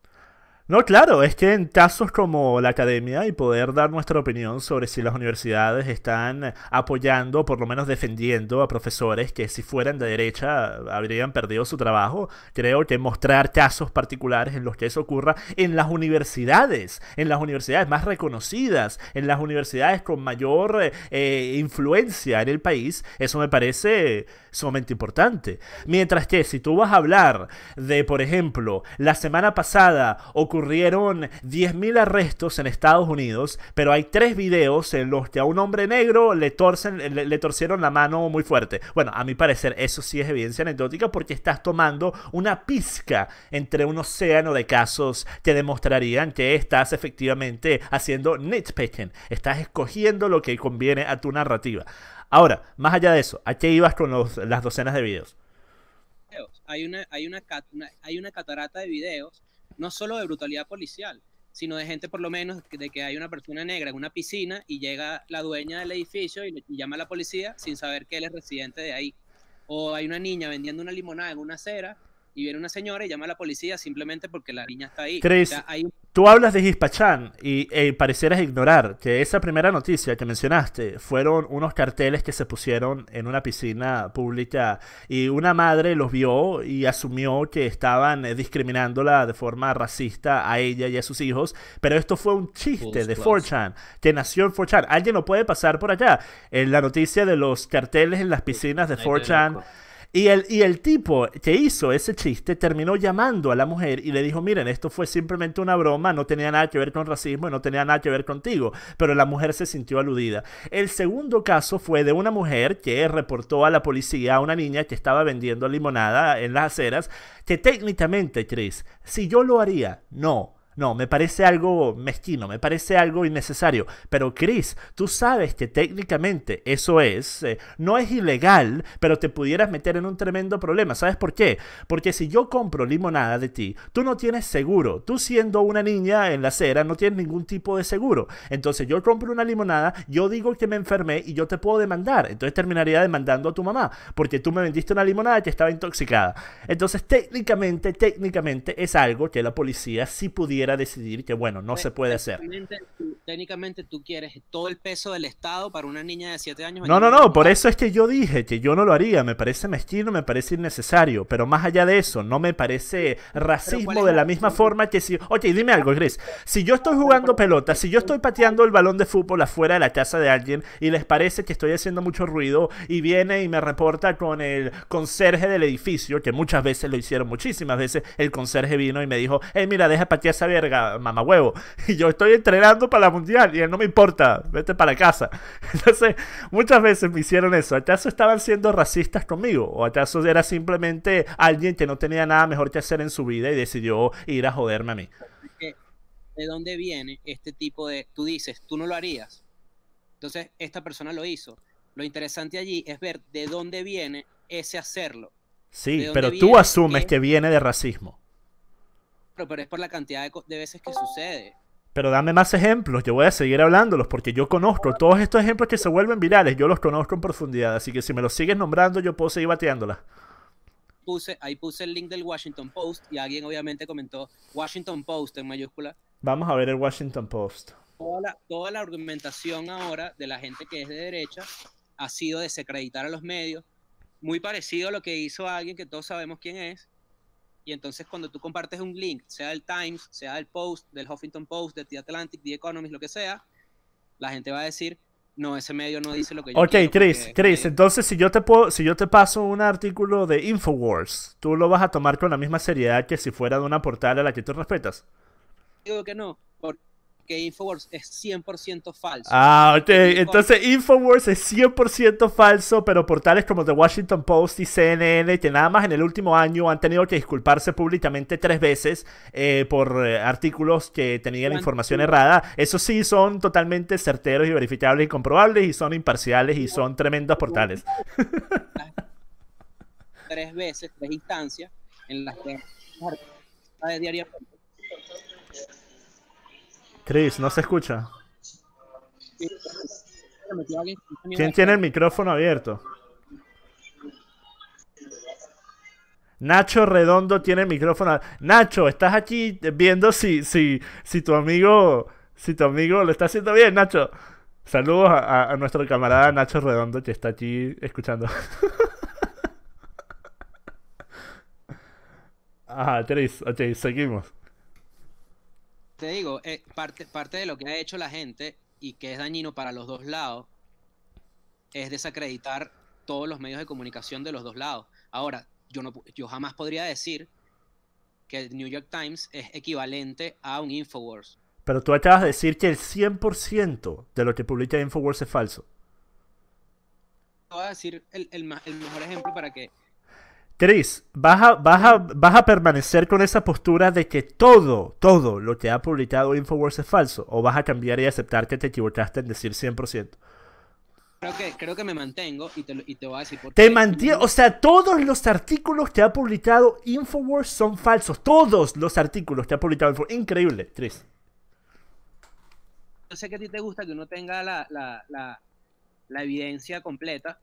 no, claro, es que en casos como la academia y poder dar nuestra opinión sobre si las universidades están apoyando, por lo menos defendiendo a profesores que si fueran de derecha habrían perdido su trabajo, creo que mostrar casos particulares en los que eso ocurra en las universidades, en las universidades más reconocidas, en las universidades con mayor eh, eh, influencia en el país, eso me parece sumamente importante. Mientras que si tú vas a hablar de, por ejemplo, la semana pasada ocurrió ocurrieron 10.000 arrestos en Estados Unidos, pero hay tres videos en los que a un hombre negro le, torcen, le, torcieron la mano muy fuerte. Bueno, a mi parecer eso sí es evidencia anecdótica porque estás tomando una pizca entre un océano de casos que demostrarían que estás efectivamente haciendo nitpicking, estás escogiendo lo que conviene a tu narrativa. Ahora, más allá de eso, ¿a qué ibas con las docenas de videos? Hay hay, hay una catarata de videos no solo de brutalidad policial, sino de gente por lo menos de que hay una persona negra en una piscina y llega la dueña del edificio y, llama a la policía sin saber que él es residente de ahí. O hay una niña vendiendo una limonada en una acera y viene una señora y llama a la policía simplemente porque la niña está ahí. hay Tú hablas de Hispachán y eh, parecieras ignorar que esa primera noticia que mencionaste fueron unos carteles que se pusieron en una piscina pública y una madre los vio y asumió que estaban eh, discriminándola de forma racista a ella y a sus hijos, pero esto fue un chiste de 4chan, que nació en 4chan. Alguien lo puede pasar por allá. En la noticia de los carteles en las piscinas de 4chan y el, tipo que hizo ese chiste terminó llamando a la mujer y le dijo, miren, esto fue simplemente una broma, no tenía nada que ver con racismo y no tenía nada que ver contigo, pero la mujer se sintió aludida. El segundo caso fue de una mujer que reportó a la policía a una niña que estaba vendiendo limonada en las aceras, que técnicamente, Chris, si yo lo haría, no, no, me parece algo mezquino, me parece algo innecesario. Pero Chris, tú sabes que técnicamente eso es, eh, no es ilegal, pero te pudieras meter en un tremendo problema. ¿Sabes por qué? Porque si yo compro limonada de ti, tú no tienes seguro. Tú siendo una niña en la acera no tienes ningún tipo de seguro. Entonces yo compro una limonada, yo digo que me enfermé y yo te puedo demandar. Entonces terminaría demandando a tu mamá, porque tú me vendiste una limonada que estaba intoxicada. Entonces técnicamente, técnicamente es algo que la policía sí pudiera a decidir que, bueno, no pues, se puede hacer. técnicamente tú quieres todo el peso del Estado para una niña de 7 años. No, no, no, por eso es que yo dije que yo no lo haría, me parece mezquino, me parece innecesario, pero más allá de eso, no me parece racismo de la misma forma que si... oye, dime algo, Gris, si yo estoy jugando pelota, si yo estoy pateando el balón de fútbol afuera de la casa de alguien y les parece que estoy haciendo mucho ruido y viene y me reporta con el conserje del edificio, que muchas veces lo hicieron, muchísimas veces, el conserje vino y me dijo, hey, eh, mira, deja patear esa verga, huevo. *laughs* Y yo estoy entrenando para la mundial y él no me importa, vete para casa. *laughs* Entonces, muchas veces me hicieron eso. ¿Acaso estaban siendo racistas conmigo? ¿O acaso era simplemente alguien que no tenía nada mejor que hacer en su vida y decidió ir a joderme a mí? ¿De dónde viene este tipo de... Tú dices, tú no lo harías. Entonces, esta persona lo hizo. Lo interesante allí es ver de dónde viene ese hacerlo. Sí, pero tú asumes que viene de racismo. Pero, es por la cantidad de, veces que sucede. Pero dame más ejemplos, yo voy a seguir hablándolos porque yo conozco todos estos ejemplos que se vuelven virales, yo los conozco en profundidad, así que si me los sigues nombrando yo puedo seguir bateándolas. Puse, ahí puse el link del Washington Post y alguien obviamente comentó Washington Post en mayúscula. Vamos a ver el Washington Post. Toda toda la argumentación ahora de la gente que es de derecha ha sido desacreditar a los medios, muy parecido a lo que hizo alguien que todos sabemos quién es, y entonces cuando tú compartes un link, sea del Times, sea del Post, del Huffington Post, de The Atlantic, The Economist, lo que sea, la gente va a decir, no, ese medio no dice lo que yo Ok, Chris, Chris, entonces si yo te puedo, si yo te paso un artículo de Infowars, tú lo vas a tomar con la misma seriedad que si fuera de una portal a la que tú respetas. Digo que no, porque que Infowars es 100% falso. Ah, ok. Entonces Infowars es 100% falso, pero portales como The Washington Post y CNN, que nada más en el último año han tenido que disculparse públicamente tres veces eh, por eh, artículos que tenían información errada, eso sí son totalmente certeros y verificables y comprobables y son imparciales y son tremendos portales. *laughs* Tres veces, tres instancias en las que... Chris, no se escucha. ¿Quién tiene el micrófono abierto? Nacho Redondo tiene el micrófono. Nacho, estás aquí viendo si, si, si tu amigo, si tu amigo lo está haciendo bien, Nacho. Saludos a, nuestro camarada Nacho Redondo que está aquí escuchando. Ah, *laughs* Chris, ok, seguimos te digo, eh, parte, parte de lo que ha hecho la gente y que es dañino para los dos lados es desacreditar todos los medios de comunicación de los dos lados. Ahora, yo, no, yo jamás podría decir que el New York Times es equivalente a un Infowars. Pero tú acabas de decir que el 100% de lo que publica Infowars es falso. Voy a decir el, el mejor ejemplo para que Chris, ¿vas a, permanecer con esa postura de que todo, todo lo que ha publicado Infowars es falso? ¿O vas a cambiar y aceptar que te equivocaste en decir 100%? Creo que, me mantengo y te, voy a decir por qué. Te mantienes, o sea, todos los artículos que ha publicado Infowars son falsos. Todos los artículos que ha publicado Infowars. Increíble, Chris. Yo sé que a ti te gusta que uno tenga la, la evidencia completa,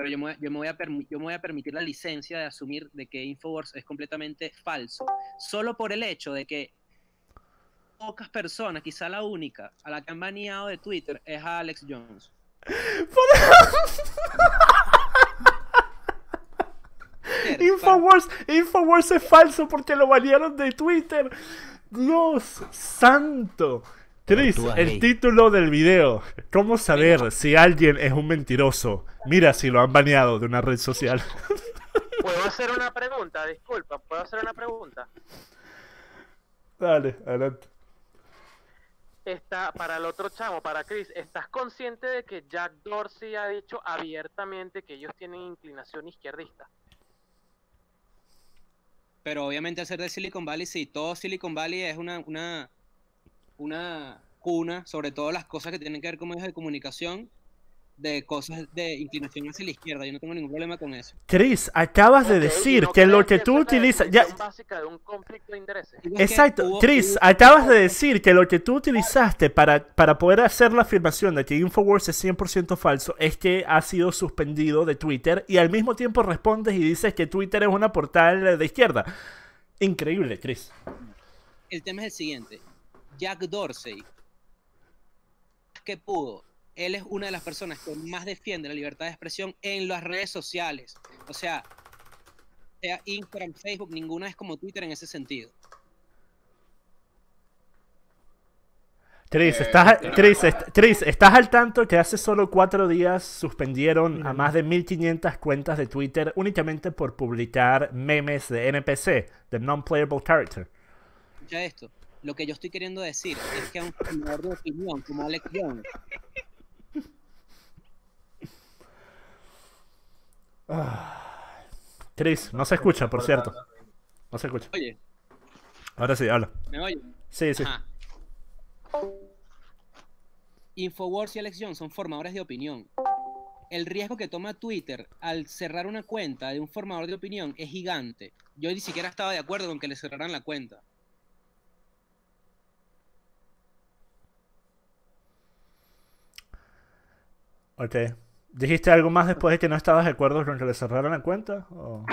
pero yo me, voy a permitir la licencia de asumir de que Infowars es completamente falso, solo por el hecho de que pocas personas, quizá la única, a la que han baneado de Twitter es a Alex Jones. *laughs* Infowars, Infowars es falso porque lo banearon de Twitter. Dios santo. Chris, el título del video. ¿Cómo saber si alguien es un mentiroso? Mira si lo han baneado de una red social. *laughs* ¿Puedo hacer una pregunta? Disculpa, ¿puedo hacer una pregunta? Dale, adelante. Está, para el otro chavo, para Chris, ¿estás consciente de que Jack Dorsey ha dicho abiertamente que ellos tienen inclinación izquierdista? Pero obviamente hacer de Silicon Valley, sí, todo Silicon Valley es una una cuna, sobre todo las cosas que tienen que ver con medios de comunicación, de cosas de inclinación hacia la izquierda. Yo no tengo ningún problema con eso. Chris, acabas de decir que lo que tú utilizas. Ya... un conflicto de intereses. Exacto. Chris, acabas de decir que lo que tú utilizaste para, para poder hacer la afirmación de que Infowars es 100% falso es que ha sido suspendido de Twitter y al mismo tiempo respondes y dices que Twitter es una portal de izquierda. Increíble, Chris. El tema es el siguiente. Jack Dorsey, que pudo. Él es una de las personas que más defiende la libertad de expresión en las redes sociales. O sea, sea Instagram, Facebook, ninguna es como Twitter en ese sentido. Chris, eh, estás, estás al tanto que hace solo cuatro días suspendieron a más de 1500 cuentas de Twitter únicamente por publicar memes de NPC, de Non-Playable Character. Ya esto. Lo que yo estoy queriendo decir es que a un formador de opinión como Alex Jones. Chris, no se escucha, por cierto. No se escucha. Oye. Ahora sí, habla. ¿Me oye? Sí, sí. Infowars y Alex Jones son formadores de opinión. El riesgo que toma Twitter al cerrar una cuenta de un formador de opinión es gigante. Yo ni siquiera estaba de acuerdo con que le cerraran la cuenta. Ok. ¿Dijiste algo más después de que no estabas de acuerdo con que le cerraron la cuenta? ¿O?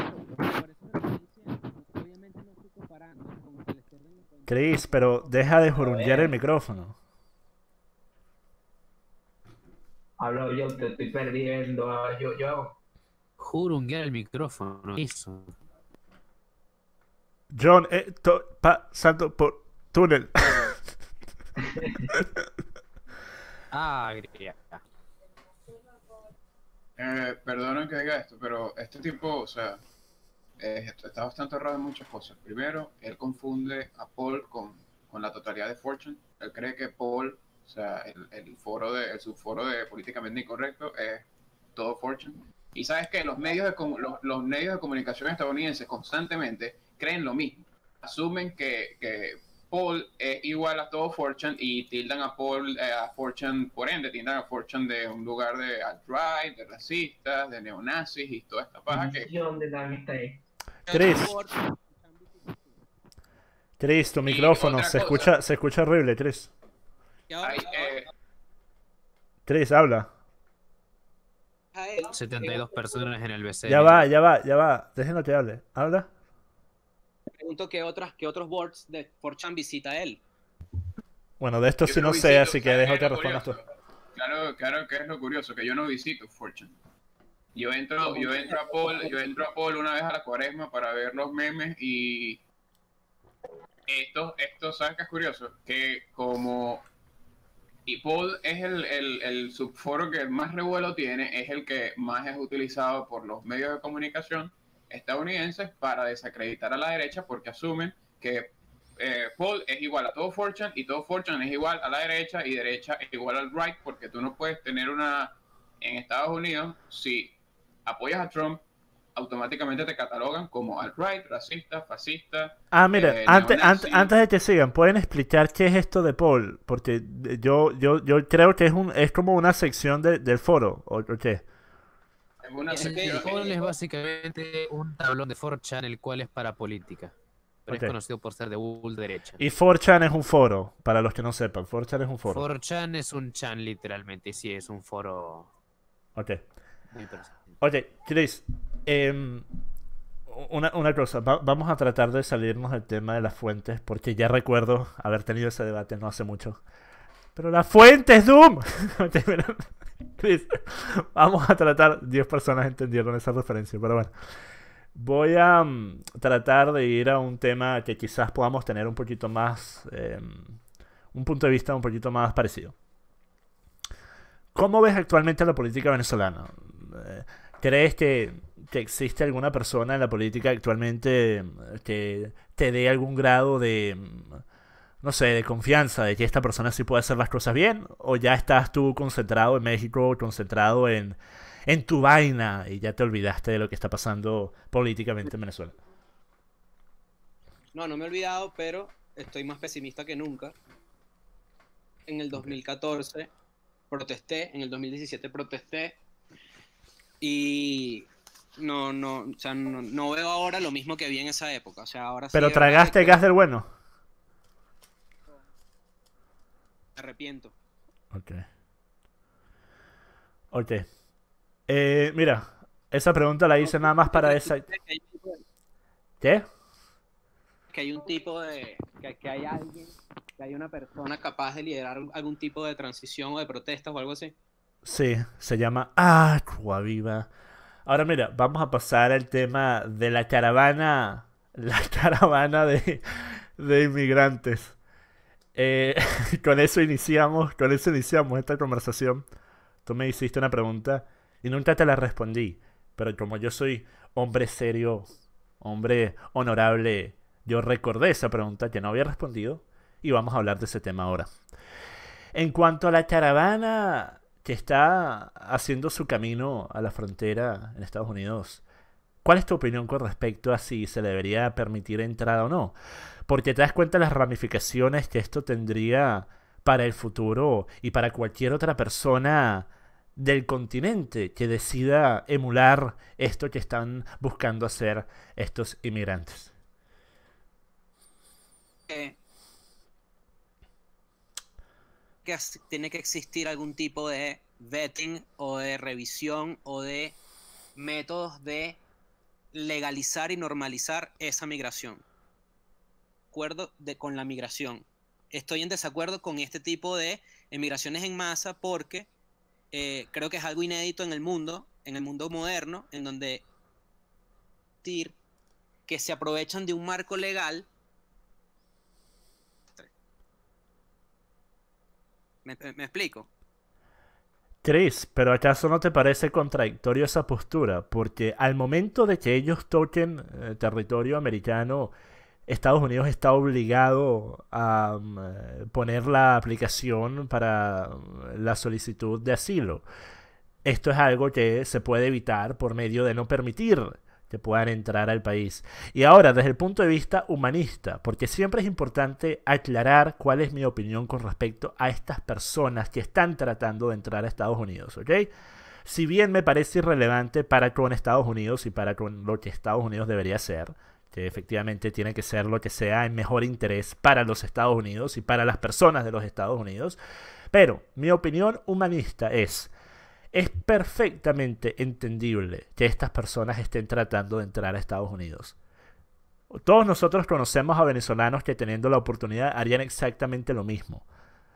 Chris, pero deja de jurunguear el micrófono. Hablo yo, te estoy perdiendo. Yo, yo. Jurunguear el micrófono, eso. John, eh, to, salto por túnel. *laughs* ah, griega. Eh, que diga esto, pero este tipo, o sea, eh, está bastante errado en muchas cosas. Primero, él confunde a Paul con, la totalidad de Fortune. Él cree que Paul, o sea, el, el foro de, el subforo de políticamente incorrecto es todo Fortune. Y sabes que los medios de, los, los medios de comunicación estadounidenses constantemente creen lo mismo. Asumen que, que Paul es igual a todo Fortune y tildan a Paul, eh, a Fortune, por ende, tildan a Fortune de un lugar de alt-right, de racistas, de neonazis y toda esta paja que. ¿Dónde está Chris. Chris, tu micrófono, se escucha, se escucha horrible, Chris. Ay, eh... Chris, habla. 72 personas en el BC. Ya va, ya va, ya va. Déjenlo que hable. ¿Habla? pregunto qué otras, otros boards de fortune visita él. Bueno, de esto sí no, sé, así que dejo que respondas tú. Claro, claro que es lo curioso, que yo no visito fortune Yo entro, yo entro a Paul, yo entro a Paul una vez a la cuaresma para ver los memes y esto, esto, ¿sabes qué es curioso? Que como y Paul es el, el, el subforo que más revuelo tiene, es el que más es utilizado por los medios de comunicación estadounidenses para desacreditar a la derecha porque asumen que eh, Paul es igual a todo Fortune y todo Fortune es igual a la derecha y derecha es igual al right porque tú no puedes tener una en Estados Unidos si apoyas a Trump automáticamente te catalogan como al right racista, fascista. Ah, mira, eh, antes, antes, de que sigan, ¿pueden explicar qué es esto de Paul? Porque yo, yo, yo creo que es, un, es como una sección del foro, ¿o, o qué? El poll es básicamente un tablón de 4chan, el cual es para política. Pero es conocido por ser de Google derecha. Y 4chan es un foro, para los que no sepan. 4chan es un foro. 4chan es un chan, literalmente. Sí, es un foro. Ok. Muy ok, Chris. Em, una, cosa, vamos a tratar de salirnos del tema de las fuentes, porque ya recuerdo haber tenido ese debate no hace mucho. Pero la fuente es Doom. *laughs* vamos a tratar. 10 personas entendieron esa referencia, pero bueno. Voy a mm, tratar de ir a un tema que quizás podamos tener un poquito más. Em, un punto de vista un poquito más parecido. ¿Cómo ves actualmente la política venezolana? Eh, ¿Crees que, que, existe alguna persona en la política actualmente em, que te dé algún grado de em, no sé, de confianza de que esta persona sí puede hacer las cosas bien? ¿O ya estás tú concentrado en México, concentrado en, tu vaina y ya te olvidaste de lo que está pasando políticamente en Venezuela? No, no me he olvidado, pero estoy más pesimista que nunca. En el 2014 protesté, en el 2017 protesté y no, no, no, veo ahora lo mismo que vi en esa época. ahora pero tragaste gas del bueno. arrepiento. Ok. Ok. Eh, mira, esa pregunta la hice nada más para esa. *laughs* ¿Qué? Que hay un tipo de. Que, hay alguien. Que hay una persona capaz de liderar algún tipo de transición o de protestas o algo así. Sí, se llama ah, Viva. Ahora mira, vamos a pasar al tema de la caravana. *laughs* La caravana de, de inmigrantes. Eh, *laughs* con eso iniciamos, con eso iniciamos esta conversación. Tú me hiciste una pregunta y nunca te la respondí, pero como yo soy hombre serio, hombre honorable, yo recordé esa pregunta que no había respondido y vamos a hablar de ese tema ahora. En cuanto a la caravana que está haciendo su camino a la frontera en Estados Unidos, ¿cuál es tu opinión con respecto a si se le debería permitir entrada o no? porque te das cuenta las ramificaciones que esto tendría para el futuro y para cualquier otra persona del continente que decida emular esto que están buscando hacer estos inmigrantes. Eh, tiene que existir algún tipo de vetting o de revisión o de métodos de legalizar y normalizar esa migración de, con la migración. Estoy en desacuerdo con este tipo de emigraciones en masa porque eh, creo que es algo inédito en el mundo, en el mundo moderno, en donde que se aprovechan de un marco legal. ¿Me, explico? Chris, pero ¿acaso no te parece contradictorio esa postura? Porque al momento de que ellos toquen eh, territorio americano Estados Unidos está obligado a mm, poner la aplicación para mm, la solicitud de asilo. Esto es algo que se puede evitar por medio de no permitir que puedan entrar al país. Y ahora, desde el punto de vista humanista, porque siempre es importante aclarar cuál es mi opinión con respecto a estas personas que están tratando de entrar a Estados Unidos, ¿ok? Si bien me parece irrelevante para con Estados Unidos y para con lo que Estados Unidos debería ser, que efectivamente tiene que ser lo que sea en mejor interés para los Estados Unidos y para las personas de los Estados Unidos. Pero mi opinión humanista es, es perfectamente entendible que estas personas estén tratando de entrar a Estados Unidos. Todos nosotros conocemos a venezolanos que teniendo la oportunidad harían exactamente lo mismo.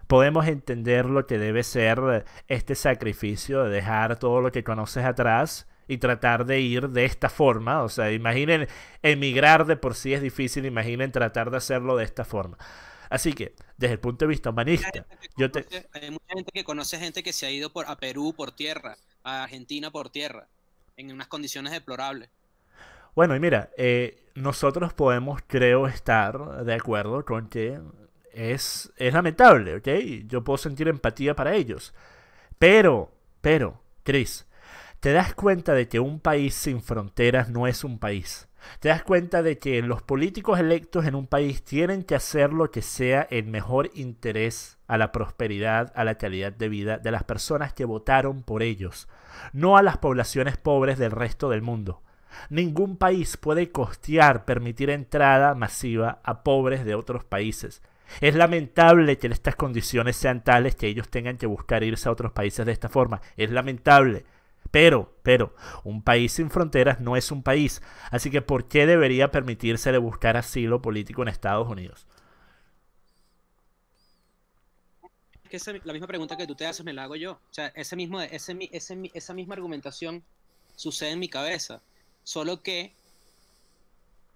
Podemos entender lo que debe ser este sacrificio de dejar todo lo que conoces atrás y tratar de ir de esta forma. O sea, imaginen emigrar de por sí es difícil, imaginen tratar de hacerlo de esta forma. Así que, desde el punto de vista humanista, hay yo mucha gente que conoce gente que se ha ido a Perú por tierra, a Argentina por tierra, en unas condiciones deplorables. Bueno, y mira, eh, nosotros podemos, creo, estar de acuerdo con que es, es lamentable, ¿ok? Yo puedo sentir empatía para ellos. Pero, pero, Cris te das cuenta de que un país sin fronteras no es un país. Te das cuenta de que los políticos electos en un país tienen que hacer lo que sea en mejor interés a la prosperidad, a la calidad de vida de las personas que votaron por ellos, no a las poblaciones pobres del resto del mundo. Ningún país puede costear permitir entrada masiva a pobres de otros países. Es lamentable que estas condiciones sean tales que ellos tengan que buscar irse a otros países de esta forma. Es lamentable. Pero, pero, un país sin fronteras no es un país, así que ¿por qué debería de buscar asilo político en Estados Unidos? Que la misma pregunta que tú te haces me la hago yo. O sea, ese mismo, esa misma argumentación sucede en mi cabeza. Solo que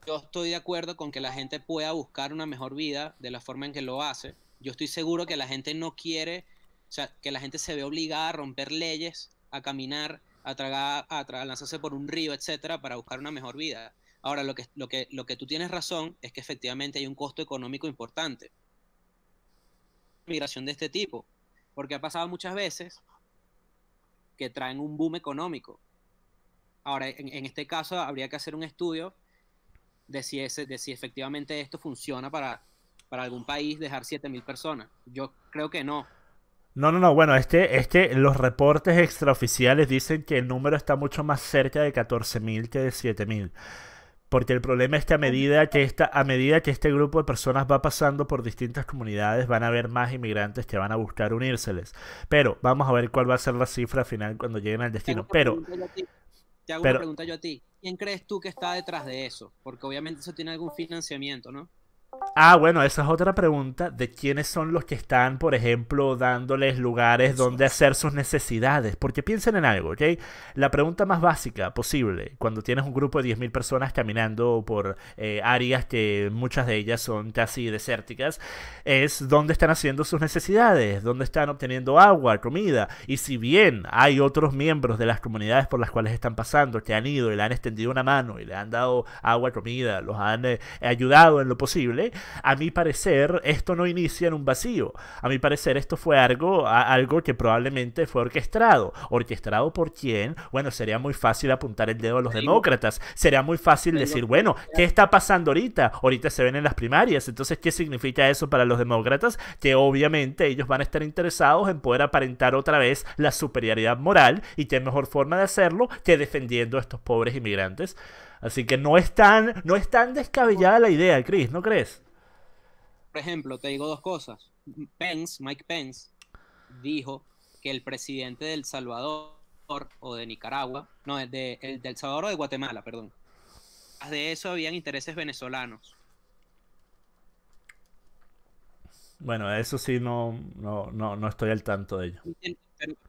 yo estoy de acuerdo con que la gente pueda buscar una mejor vida de la forma en que lo hace. Yo estoy seguro que la gente no quiere, o sea, que la gente se ve obligada a romper leyes a caminar, a, tragar, a, lanzarse por un río, etcétera, para buscar una mejor vida. Ahora, lo que, lo, que, lo que tú tienes razón es que efectivamente hay un costo económico importante. Migración de este tipo, porque ha pasado muchas veces que traen un boom económico. Ahora, en, este caso, habría que hacer un estudio de si, ese, de si efectivamente esto funciona para, para algún país dejar 7.000 personas. Yo creo que no. No, no, no. Bueno, este, este, los reportes extraoficiales dicen que el número está mucho más cerca de 14.000 que de 7.000. Porque el problema es que a medida que, esta, a medida que este grupo de personas va pasando por distintas comunidades, van a haber más inmigrantes que van a buscar unírseles. Pero vamos a ver cuál va a ser la cifra final cuando lleguen al destino. Pero... Te hago una pregunta yo a ti. ¿Quién crees tú que está detrás de eso? Porque obviamente eso tiene algún financiamiento, ¿no? Ah, bueno, esa es otra pregunta de quiénes son los que están, por ejemplo, dándoles lugares donde hacer sus necesidades. Porque piensen en algo, ¿ok? La pregunta más básica posible, cuando tienes un grupo de 10.000 personas caminando por eh, áreas que muchas de ellas son casi desérticas, es dónde están haciendo sus necesidades, dónde están obteniendo agua, comida. Y si bien hay otros miembros de las comunidades por las cuales están pasando que han ido y le han extendido una mano y le han dado agua, comida, los han eh, ayudado en lo posible, a mi parecer, esto no inicia en un vacío. A mi parecer, esto fue algo, algo que probablemente fue orquestado. ¿Orquestado por quién? Bueno, sería muy fácil apuntar el dedo a los demócratas. Sería muy fácil decir, bueno, ¿qué está pasando ahorita? Ahorita se ven en las primarias. Entonces, ¿qué significa eso para los demócratas? Que obviamente ellos van a estar interesados en poder aparentar otra vez la superioridad moral y qué mejor forma de hacerlo que defendiendo a estos pobres inmigrantes. Así que no es tan, no es descabellada la idea, Chris, ¿no crees? Por ejemplo, te digo dos cosas. Pence, Mike Pence, dijo que el presidente del Salvador o de Nicaragua, no, de, el del Salvador o de Guatemala, perdón. De eso habían intereses venezolanos. Bueno, eso sí no, no, estoy al tanto de ello.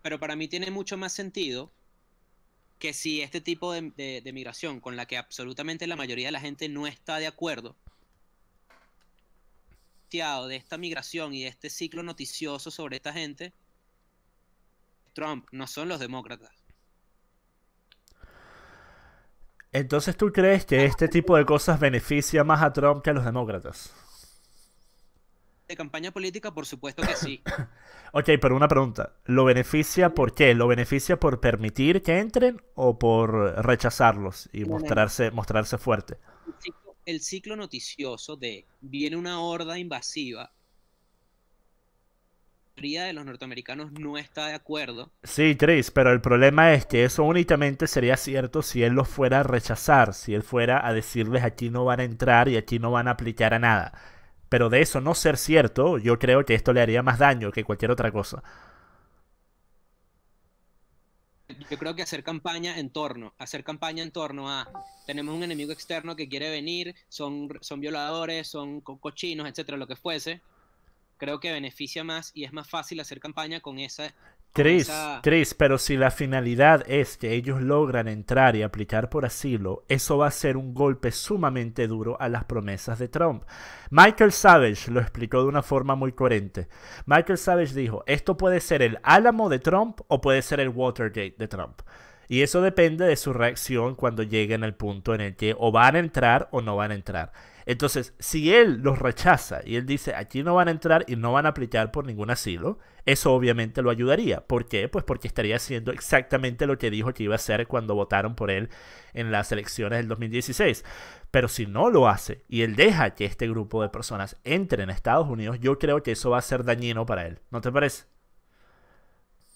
pero para mí tiene mucho más sentido que si este tipo de, migración con la que absolutamente la mayoría de la gente no está de acuerdo, de esta migración y de este ciclo noticioso sobre esta gente, Trump no son los demócratas. Entonces tú crees que este tipo de cosas beneficia más a Trump que a los demócratas de campaña política, por supuesto que sí. *coughs* ok, pero una pregunta. ¿Lo beneficia por qué? ¿Lo beneficia por permitir que entren o por rechazarlos y mostrarse, mostrarse fuerte? El ciclo, noticioso de viene una horda invasiva. La mayoría de los norteamericanos no está de acuerdo. Sí, Chris, pero el problema es que eso únicamente sería cierto si él los fuera a rechazar, si él fuera a decirles aquí no van a entrar y aquí no van a aplicar a nada pero de eso no ser cierto, yo creo que esto le haría más daño que cualquier otra cosa. Yo creo que hacer campaña en torno, hacer campaña en torno a tenemos un enemigo externo que quiere venir, son, son violadores, son cochinos, etcétera, lo que fuese, creo que beneficia más y es más fácil hacer campaña con esa Chris, pero si la finalidad es que ellos logran entrar y aplicar por asilo, eso va a ser un golpe sumamente duro a las promesas de Trump. Michael Savage lo explicó de una forma muy coherente. Michael Savage dijo, esto puede ser el álamo de Trump o puede ser el Watergate de Trump. Y eso depende de su reacción cuando lleguen al punto en el que o van a entrar o no van a entrar. Entonces, si él los rechaza y él dice, aquí no van a entrar y no van a aplicar por ningún asilo, eso obviamente lo ayudaría. ¿Por qué? Pues porque estaría haciendo exactamente lo que dijo que iba a hacer cuando votaron por él en las elecciones del 2016. Pero si no lo hace y él deja que este grupo de personas entre en Estados Unidos, yo creo que eso va a ser dañino para él. ¿No te parece?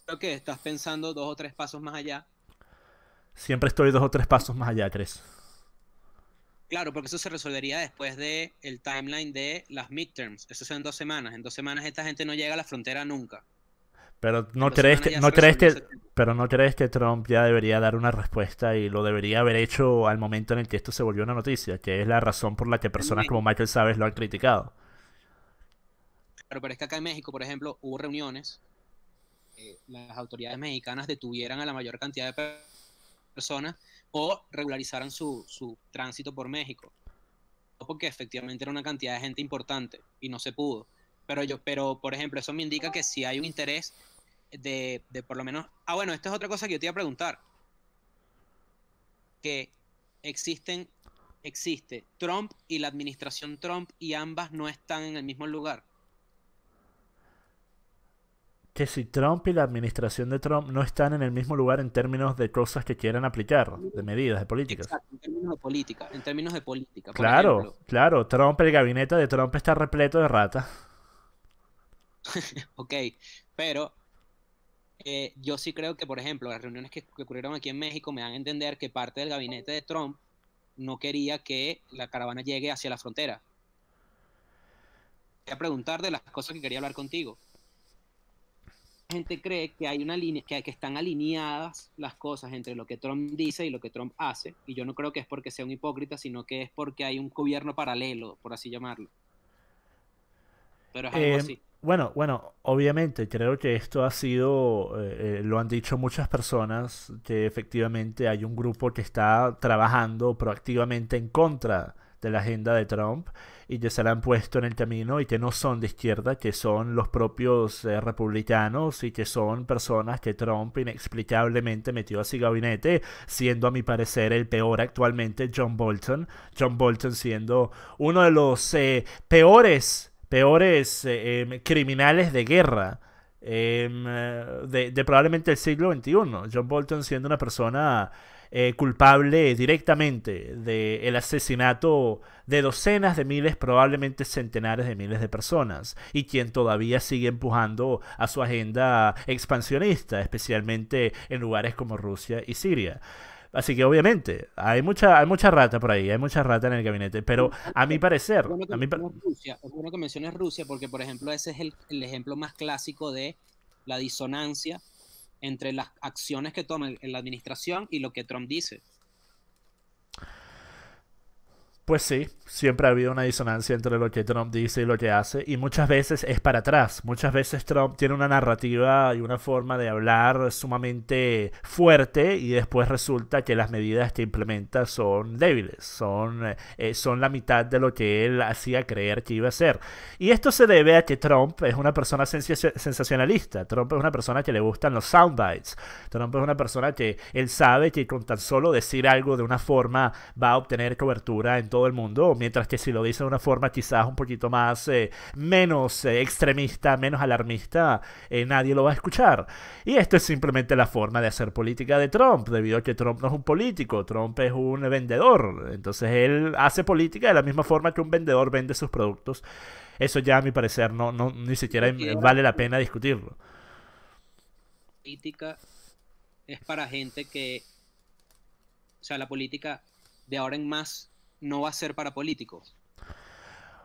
Creo que estás pensando dos o tres pasos más allá. Siempre estoy dos o tres pasos más allá, tres. Claro, porque eso se resolvería después del el timeline de las midterms. Eso en dos semanas. En dos semanas esta gente no llega a la frontera nunca. Pero no crees que, no crees que, pero no crees que Trump ya debería dar una respuesta y lo debería haber hecho al momento en el que esto se volvió una noticia, que es la razón por la que personas como Michael Sabes lo han criticado. Pero, pero es que acá en México, por ejemplo, hubo reuniones, eh, las autoridades mexicanas detuvieran a la mayor cantidad de personas o regularizaran su, su tránsito por México. Porque efectivamente era una cantidad de gente importante y no se pudo. Pero, yo, pero por ejemplo, eso me indica que si hay un interés de, de por lo menos... Ah, bueno, esta es otra cosa que yo te iba a preguntar. Que existen, existe Trump y la administración Trump y ambas no están en el mismo lugar que si Trump y la administración de Trump no están en el mismo lugar en términos de cosas que quieran aplicar, de medidas, de políticas. en términos de política, en términos de política. claro, claro, Trump, el gabinete de Trump está repleto de ratas. *laughs* ok, pero eh, yo sí creo que, por ejemplo, las reuniones que, que, ocurrieron aquí en México me dan a entender que parte del gabinete de Trump no quería que la caravana llegue hacia la frontera. Voy a preguntar de las cosas que quería hablar contigo gente cree que hay una línea, que, están alineadas las cosas entre lo que Trump dice y lo que Trump hace, y yo no creo que es porque sea un hipócrita, sino que es porque hay un gobierno paralelo, por así llamarlo. Pero es algo eh, así. Bueno, bueno, obviamente creo que esto ha sido, eh, eh, lo han dicho muchas personas, que efectivamente hay un grupo que está trabajando proactivamente en contra de la agenda de Trump y que se la han puesto en el camino y que no son de izquierda, que son los propios eh, republicanos y que son personas que Trump inexplicablemente metió a su gabinete, siendo a mi parecer el peor actualmente John Bolton. John Bolton siendo uno de los eh, peores, peores eh, em, criminales de guerra. Em, de, probablemente el siglo XXI, John Bolton siendo una persona eh, culpable directamente del asesinato de docenas de miles, probablemente centenares de miles de personas, y quien todavía sigue empujando a su agenda expansionista, especialmente en lugares como Rusia y Siria. Así que obviamente, hay mucha, hay mucha rata por ahí, hay mucha rata en el gabinete, pero a mi parecer... a Rusia, es bueno que menciones Rusia porque, por ejemplo, ese es el ejemplo más clásico de la disonancia entre las acciones que toma la administración y lo que Trump dice. Pues sí, siempre ha habido una disonancia entre lo que Trump dice y lo que hace, y muchas veces es para atrás. Muchas veces Trump tiene una narrativa y una forma de hablar sumamente fuerte y después resulta que las medidas que implementa son débiles, son, eh, eh, son la mitad de lo que él hacía creer que iba a ser. Y esto se debe a que Trump es una persona sensacionalista, Trump es una persona que le gustan los soundbites, Trump es una persona que él sabe que con tan solo decir algo de una forma va a obtener cobertura en el mundo, mientras que si lo dice de una forma quizás un poquito más eh, menos eh, extremista, menos alarmista, eh, nadie lo va a escuchar. Y esto es simplemente la forma de hacer política de Trump, debido a que Trump no es un político, Trump es un vendedor. Entonces él hace política de la misma forma que un vendedor vende sus productos. Eso ya a mi parecer no, ni siquiera vale la pena discutirlo. Política es para gente que, o sea, la política de ahora en más no va a ser para políticos.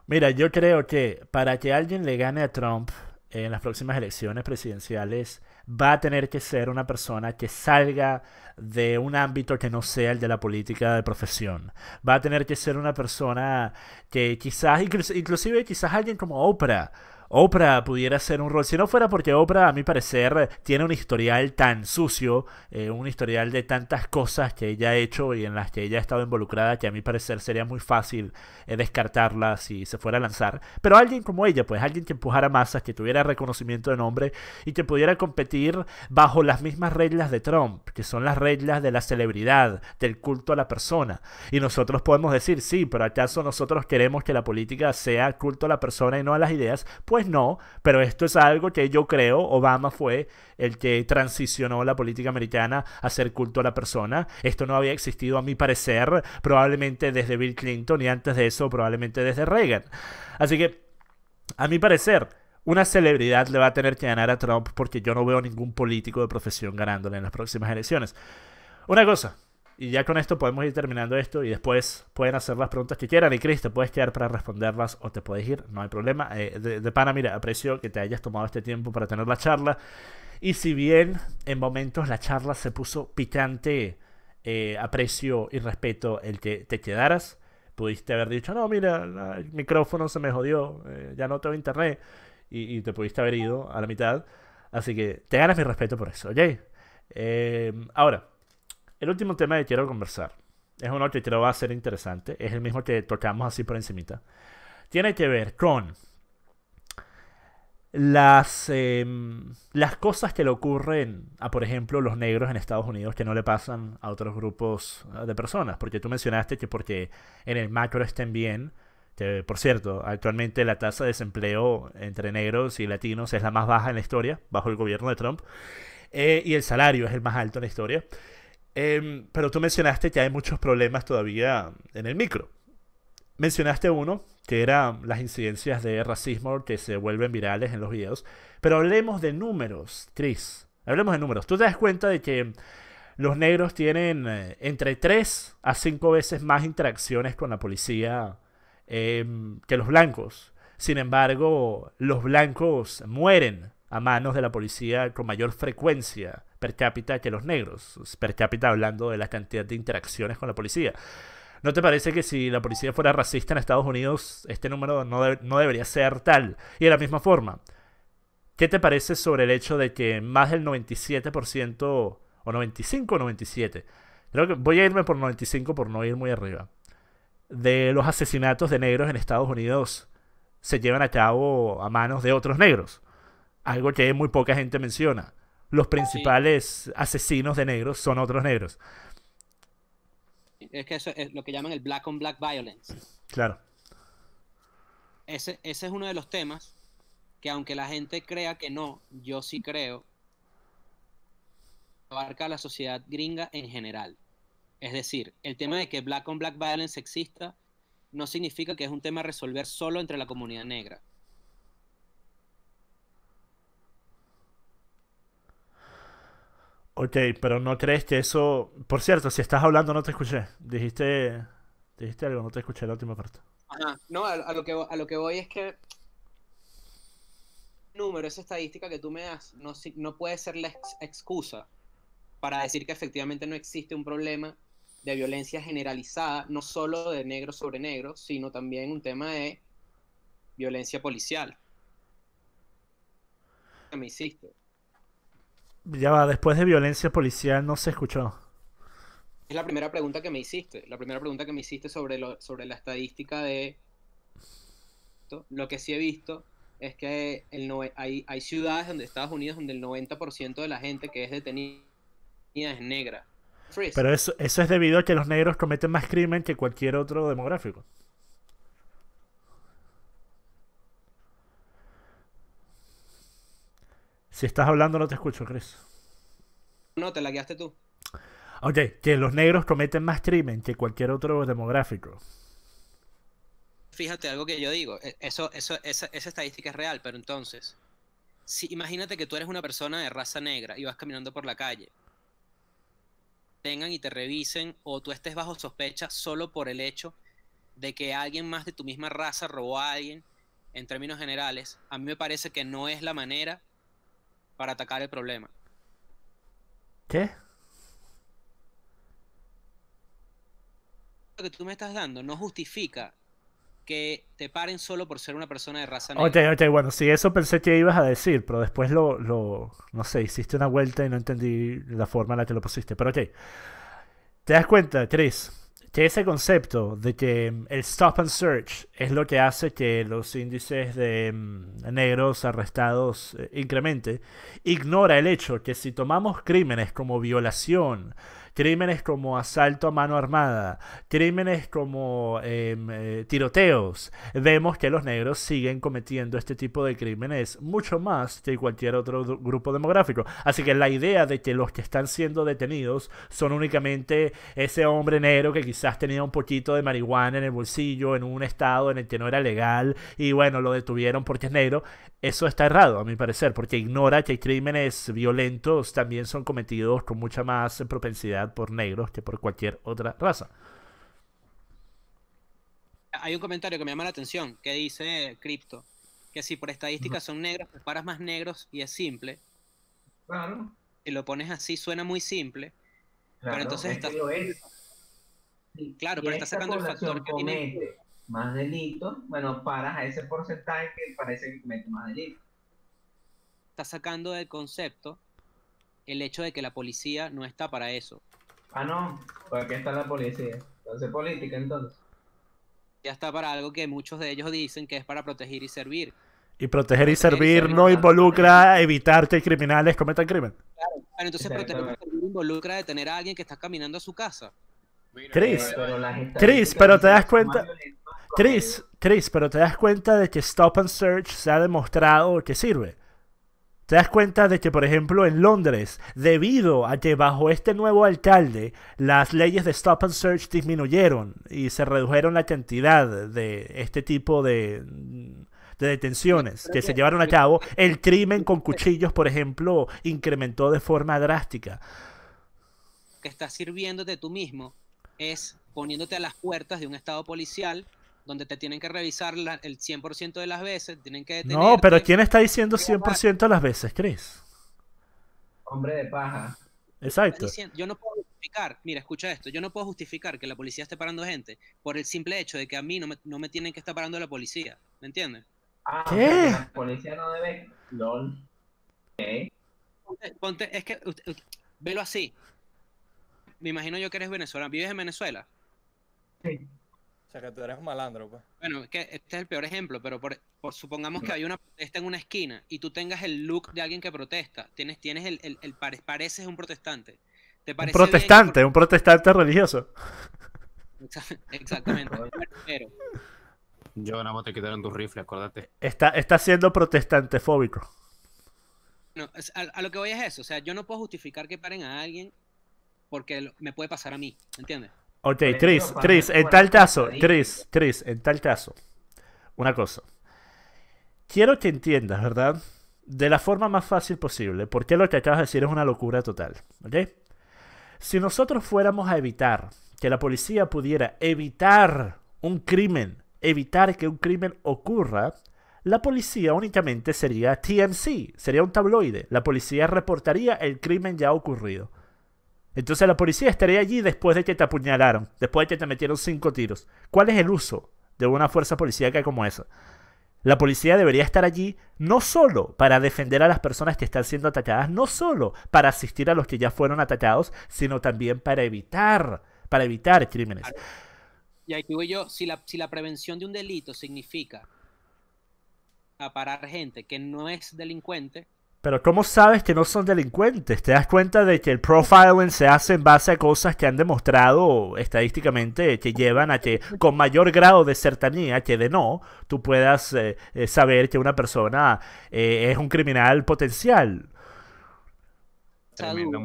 Mira, yo creo que para que alguien le gane a Trump en las próximas elecciones presidenciales, va a tener que ser una persona que salga de un ámbito que no sea el de la política de profesión. Va a tener que ser una persona que quizás, inclusive quizás alguien como Oprah, Oprah pudiera ser un rol, si no fuera porque Oprah, a mi parecer, tiene un historial tan sucio, eh, un historial de tantas cosas que ella ha hecho y en las que ella ha estado involucrada, que a mi parecer sería muy fácil eh, descartarla si se fuera a lanzar. Pero alguien como ella, pues alguien que empujara masas, que tuviera reconocimiento de nombre y que pudiera competir bajo las mismas reglas de Trump, que son las reglas de la celebridad, del culto a la persona. Y nosotros podemos decir, sí, pero acaso nosotros queremos que la política sea culto a la persona y no a las ideas. Pues pues no, pero esto es algo que yo creo, Obama fue el que transicionó la política americana a hacer culto a la persona. Esto no había existido a mi parecer, probablemente desde Bill Clinton y antes de eso probablemente desde Reagan. Así que, a mi parecer, una celebridad le va a tener que ganar a Trump porque yo no veo ningún político de profesión ganándole en las próximas elecciones. Una cosa, y ya con esto podemos ir terminando esto y después pueden hacer las preguntas que quieran. Y Chris, te puedes quedar para responderlas o te puedes ir, no hay problema. Eh, de, pana, mira, aprecio que te hayas tomado este tiempo para tener la charla. Y si bien en momentos la charla se puso picante, eh, aprecio y respeto el que te quedaras. Pudiste haber dicho, no, mira, el micrófono se me jodió, eh, ya no tengo internet. Y, y te pudiste haber ido a la mitad. Así que te ganas mi respeto por eso, ¿ok? ahora, el último tema que quiero conversar es uno que creo va a ser interesante. Es el mismo que tocamos así por encimita. Tiene que ver con las, em, las cosas que le ocurren a, por ejemplo, los negros en Estados Unidos que no le pasan a otros grupos ah, de personas. Porque tú mencionaste que porque en el macro estén bien, por cierto, actualmente la tasa de desempleo entre negros y latinos es la más baja en la historia, bajo el gobierno de Trump, eh, y el salario es el más alto en la historia. Em, pero tú mencionaste que hay muchos problemas todavía en el micro. Mencionaste uno, que eran las incidencias de racismo que se vuelven virales en los videos. Pero hablemos de números, Chris. Hablemos de números. Tú te das cuenta de que los negros tienen eh, entre 3 a 5 veces más interacciones con la policía em, que los blancos. Sin embargo, los blancos mueren a manos de la policía con mayor frecuencia per cápita que los negros, per cápita hablando de la cantidad de interacciones con la policía. ¿No te parece que si la policía fuera racista en Estados Unidos, este número no, debería ser tal? Y de la misma forma, ¿qué te parece sobre el hecho de que más del 97% o 95 o 97? Creo que voy a irme por 95 por no ir muy arriba. De los asesinatos de negros en Estados Unidos se llevan a cabo a manos de otros negros. Algo que muy poca gente menciona los principales asesinos de negros son otros negros. Es que eso es lo que llaman el black on black violence. Claro. Ese, ese es uno de los temas que aunque la gente crea que no, yo sí creo, abarca a la sociedad gringa en general. Es decir, el tema de que black on black violence exista no significa que es un tema a resolver solo entre la comunidad negra. Ok, pero no crees que eso. Por cierto, si estás hablando no te escuché. Dijiste, dijiste algo, no te escuché la última parte. Ajá. No, a, lo que, a lo que voy es que número, esa estadística que tú me das, no, no puede ser la excusa para decir que efectivamente no existe un problema de violencia generalizada, no solo de negro sobre negro, sino también un tema de violencia policial. me hiciste. Ya va, después de violencia policial no se escuchó. Es la primera pregunta que me hiciste. La primera pregunta que me hiciste sobre, sobre la estadística de. Lo que sí he visto es que el hay, ciudades donde Estados Unidos donde el 90% de la gente que es detenida es negra. Pero eso, eso es debido a que los negros cometen más crimen que cualquier otro demográfico. Si estás hablando no te escucho, Chris. No, te la guiaste tú. Ok, que los negros cometen más crimen que cualquier otro demográfico. Fíjate algo que yo digo, e, eso, eso, esa, esa estadística es real, pero entonces, si imagínate que tú eres una persona de raza negra y vas caminando por la calle, tengan y te revisen o tú estés bajo sospecha solo por el hecho de que alguien más de tu misma raza robó a alguien, en términos generales, a mí me parece que no es la manera para atacar el problema. ¿Qué? Lo que tú me estás dando no justifica que te paren solo por ser una persona de raza negra. Ok, ok, bueno, sí, eso pensé que ibas a decir, pero después lo, lo, no sé, hiciste una vuelta y no entendí la forma en la que lo pusiste. Pero ok, ¿te das cuenta, Chris? que ese concepto de que mm, el stop and search es lo que hace que los índices de mm, negros arrestados eh, incremente, ignora el hecho que si tomamos crímenes como violación, crímenes como asalto a mano armada, crímenes como em, eh, tiroteos, vemos que los negros siguen cometiendo este tipo de crímenes mucho más que cualquier otro grupo demográfico. Así que la idea de que los que están siendo detenidos son únicamente ese hombre negro que quizás tenía un poquito de marihuana en el bolsillo, en un estado en el que no era legal, y bueno, lo detuvieron porque es negro, eso está errado, a mi parecer, porque ignora que crímenes violentos también son cometidos con mucha más eh, propensidad por negros que por cualquier otra raza. Hay un comentario que me llama la atención, que dice Crypto, que si por estadísticas son negros, paras más negros y es simple. Claro. Si lo pones así suena muy simple. Claro, pero entonces Claro, pero sacando el factor que tiene... Más delitos, bueno, paras a ese porcentaje que parece que comete más delitos. Estás sacando el concepto el hecho de que la policía no está para eso. Ah, no, aquí está la policía. Entonces política, entonces. Ya está para algo que muchos de ellos dicen que es para proteger y servir. Y proteger y servir no involucra evitar que criminales cometan crimen. Claro, pero entonces proteger y servir involucra detener a alguien que está caminando a su casa. Chris, Chris, pero te das cuenta. Chris, Chris, pero te das cuenta de que Stop and Search se ha demostrado que sirve. Te das cuenta de que, por ejemplo, en Londres, debido a que bajo este nuevo alcalde las leyes de stop and search disminuyeron y se redujeron la cantidad de este tipo de, mm, detenciones que se llevaron a cabo, el crimen con cuchillos, por ejemplo, incrementó de forma drástica. Que estás sirviéndote tú mismo es poniéndote a las puertas de un estado policial donde te tienen que revisar el 100% de las veces, tienen que No, pero ¿quién está diciendo 100% de las veces, Chris? Hombre de paja. Exacto. yo no puedo justificar, mira, escucha esto, yo no puedo justificar que la policía esté parando gente por el simple hecho de que a mí no me, no me tienen que estar parando la policía, ¿me entiendes? Ah, ¿Qué? La policía no debe... LOL. es que, velo así. Me imagino yo que eres venezolano, ¿vives en Venezuela? Sí sea, que tú eres un malandro, pues. Bueno, es que este es el peor ejemplo, pero por, supongamos que hay una protesta en una esquina y tú tengas el look de alguien que protesta, tienes, tienes el, el, pareces un protestante. un protestante, un protestante religioso. Exactamente. *laughs* pero... Yo nada te quitaron tu rifle, acordate. Está, está siendo protestantefóbico. No, a, a, lo que voy es eso. O sea, yo no puedo justificar que paren a alguien porque me puede pasar a mí, ¿entiendes? Ok, Tris, Tris, en tal caso, Tris, Tris, en tal caso, una cosa. Quiero que entiendas, ¿verdad? De la forma más fácil posible, porque lo que acabas de decir es una locura total, ¿ok? Si nosotros fuéramos a evitar que la policía pudiera evitar un crimen, evitar que un crimen ocurra, la policía únicamente sería TMC, sería un tabloide. La policía reportaría el crimen ya ocurrido. Entonces la policía estaría allí después de que te apuñalaron, después de que te metieron cinco tiros. ¿Cuál es el uso de una fuerza policíaca como esa? La policía debería estar allí no solo para defender a las personas que están siendo atacadas, no solo para asistir a los que ya fueron atacados, sino también para evitar, para evitar crímenes. Y aquí voy yo, si la, si la prevención de un delito significa a parar gente que no es delincuente, pero ¿cómo sabes que no son delincuentes? ¿Te das cuenta de que el profiling se hace en base a cosas que han demostrado estadísticamente que llevan a que con mayor grado de certanía que de no, tú puedas eh, eh, saber que una persona eh, es un criminal potencial? Tremendo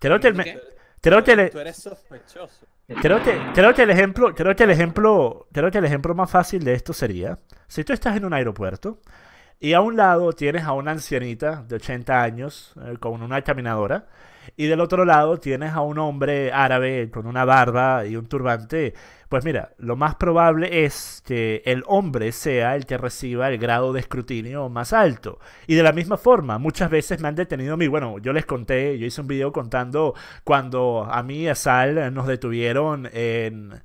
Creo que el, Creo que Creo que, creo que el ejemplo, creo que el ejemplo, creo que el ejemplo más fácil de esto sería, si tú estás en un aeropuerto y a un lado tienes a una ancianita de 80 años eh, con una caminadora y del otro lado tienes a un hombre árabe con una barba y un turbante. Pues mira, lo más probable es que el hombre sea el que reciba el grado de escrutinio más alto. Y de la misma forma, muchas veces me han detenido a mí. Bueno, yo les conté, yo hice un video contando cuando a mí y a Sal nos detuvieron en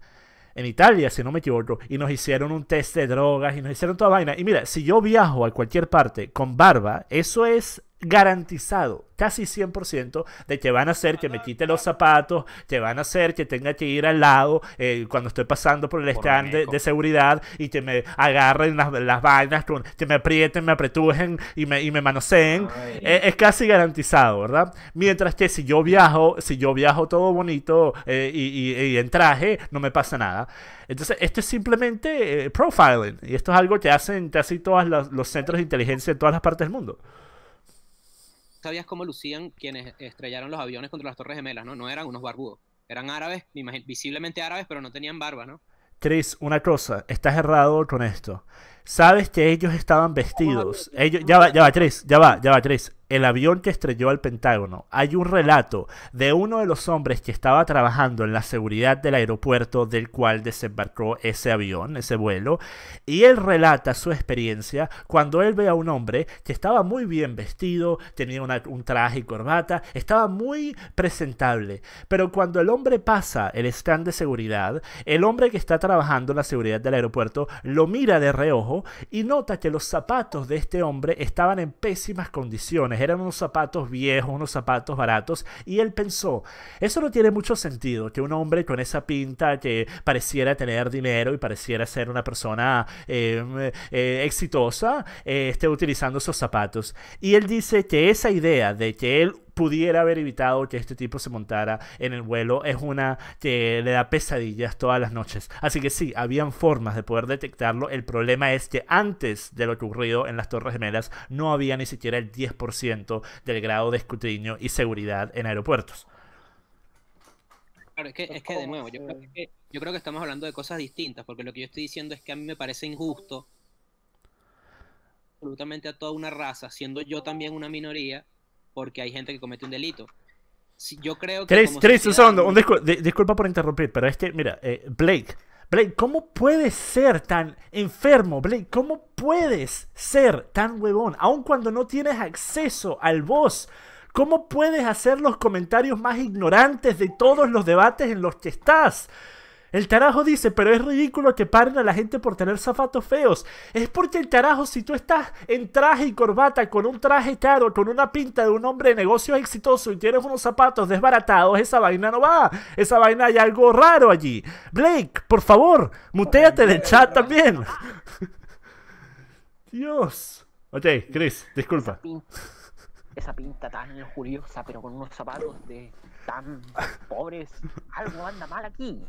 Italia, si no me equivoco, y nos hicieron un test de drogas y nos hicieron toda vaina. Y mira, si yo viajo a cualquier parte con barba, eso es garantizado casi 100% de que van a hacer que me quite los zapatos, que van a hacer que tenga que ir al lado eh, cuando estoy pasando por el stand de, seguridad y que me agarren las, vainas, que me aprieten, me apretujen y me, y manoseen. Eh, es casi garantizado, ¿verdad? Mientras que si yo viajo, si yo viajo todo bonito eh, y, y, en traje, no me pasa nada. Entonces, esto es simplemente profiling y esto es algo que hacen casi todos los centros de inteligencia en todas las partes del mundo sabías cómo lucían quienes estrellaron los aviones contra las Torres Gemelas, ¿no? No eran unos barbudos. Eran árabes, visiblemente árabes, pero no tenían barba, ¿no? Chris, una cosa, estás errado con esto. Sabes que ellos estaban vestidos. Ellos, ya va, ya va, Chris, ya va, ya va, Chris el avión que estrelló al Pentágono, hay un relato de uno de los hombres que estaba trabajando en la seguridad del aeropuerto del cual desembarcó ese avión, ese vuelo, y él relata su experiencia cuando él ve a un hombre que estaba muy bien vestido, tenía un traje y corbata, estaba muy presentable, pero cuando el hombre pasa el stand de seguridad, el hombre que está trabajando en la seguridad del aeropuerto lo mira de reojo y nota que los zapatos de este hombre estaban en pésimas condiciones, eran unos zapatos viejos, unos zapatos baratos, y él pensó, eso no tiene mucho sentido, que un hombre con esa pinta que pareciera tener dinero y pareciera ser una persona em, eh, exitosa, eh, esté utilizando esos zapatos. Y él dice que esa idea de que él pudiera haber evitado que este tipo se montara en el vuelo es una que le da pesadillas todas las noches. Así que sí, habían formas de poder detectarlo. El problema es que antes de lo ocurrido en las Torres Gemelas no había ni siquiera el 10% del grado de escrutinio y seguridad en aeropuertos. Claro, es que, de nuevo, yo creo que, yo creo que estamos hablando de cosas distintas, porque lo que yo estoy diciendo es que a mí me parece injusto absolutamente a toda una raza, siendo yo también una minoría, porque hay gente que comete un delito. yo creo que... tres, tres, un, disculpa por interrumpir, pero es que, mira, eh, Blake, Blake, ¿cómo puedes ser tan enfermo, Blake? ¿Cómo puedes ser tan huevón, aun cuando no tienes acceso al voz? ¿Cómo puedes hacer los comentarios más ignorantes de todos los debates en los que estás? El tarajo dice, pero es ridículo que paren a la gente por tener zapatos feos. Es porque el tarajo, si tú estás en traje y corbata, con un traje caro, con una pinta de un hombre de negocios exitoso y tienes unos zapatos desbaratados, esa vaina no va. Esa vaina hay algo raro allí. Blake, por favor, muteate del chat también. *laughs* Dios. Ok, Chris, disculpa. Esa pinta, tan lujuriosa, pero con unos zapatos de tan pobres. Algo anda mal aquí.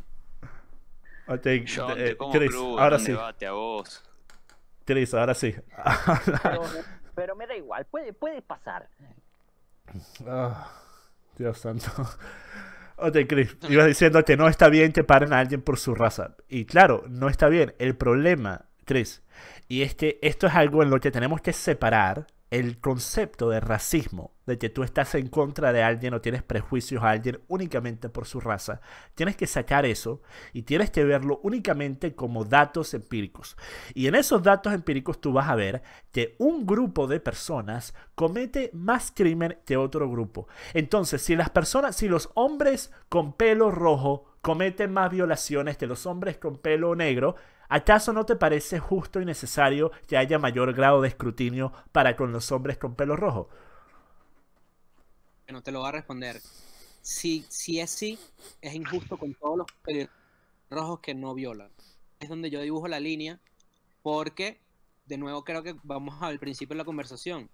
Chris, ahora sí. Chris, ahora sí. pero, me da igual, puede, puede pasar. Ah, Dios santo. Ok, Chris, ibas diciendo que no está bien que paren a alguien por su raza. Y claro, no está bien. El problema, Chris, y es esto es algo en lo que tenemos que separar el concepto de racismo, de que tú estás en contra de alguien o tienes prejuicios a alguien únicamente por su raza, tienes que sacar eso y tienes que verlo únicamente como datos empíricos. Y en esos datos empíricos tú vas a ver que un grupo de personas comete más crimen que otro grupo. Entonces, si las personas, si los hombres con pelo rojo cometen más violaciones que los hombres con pelo negro, ¿Acaso no te parece justo y necesario que haya mayor grado de escrutinio para con los hombres con pelo rojo? No te lo va a responder. Si, si es así, es injusto con todos los rojos que no violan. Es donde yo dibujo la línea porque, de nuevo, creo que vamos al principio de la conversación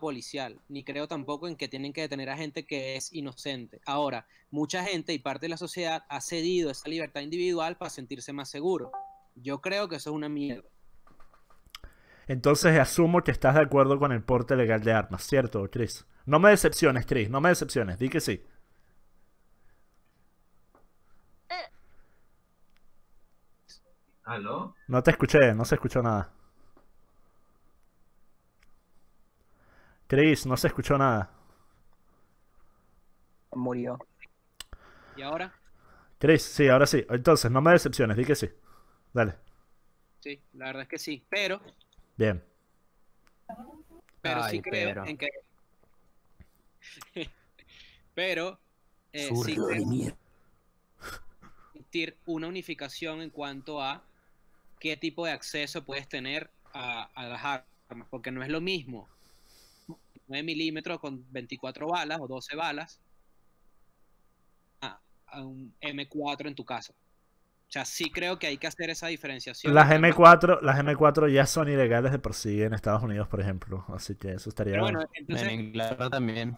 policial, ni creo tampoco en que tienen que detener a gente que es inocente. Ahora, mucha gente y parte de la sociedad ha cedido esa libertad individual para sentirse más seguro. Yo creo que eso es una mierda. Entonces asumo que estás de acuerdo con el porte legal de armas, ¿cierto, Chris? No me decepciones, Chris, no me decepciones, di que sí. Eh. ¿Aló? No te escuché, no se escuchó nada. Chris, no se escuchó nada. Murió. ¿Y ahora? Chris, sí, ahora sí. Entonces, no me decepciones, di que sí. Dale. Sí, la verdad es que sí, pero. Bien. Pero sí creo en que. *laughs* pero. Eh, sí creo una unificación en cuanto a qué tipo de acceso puedes tener a las armas, porque no es lo mismo 9 milímetros con 24 balas o 12 balas a, un M4 en tu caso, O sea, sí creo que hay que hacer esa diferenciación. Las M4, las M4 ya son ilegales de por sí en Estados Unidos, por ejemplo. Así que eso estaría bien bueno. en Inglaterra también.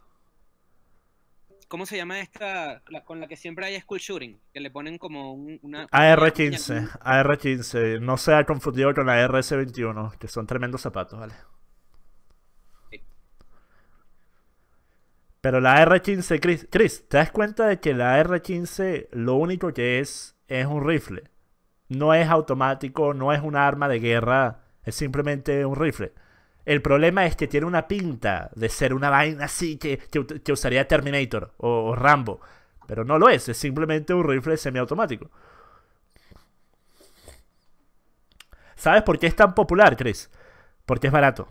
¿Cómo se llama esta? con la que siempre hay school shooting. Que le ponen como una. AR-15. AR-15. No sea confundido con la RS-21, que son tremendos zapatos, ¿vale? Pero la R15, Chris, ¿te das cuenta de que la R15 lo único que es es un rifle? No es automático, no es un arma de guerra, es simplemente un rifle. El problema es que tiene una pinta de ser una vaina así que, usaría Terminator o, Rambo. Pero no lo es, es simplemente un rifle semiautomático. ¿Sabes por qué es tan popular, Chris? Porque es barato.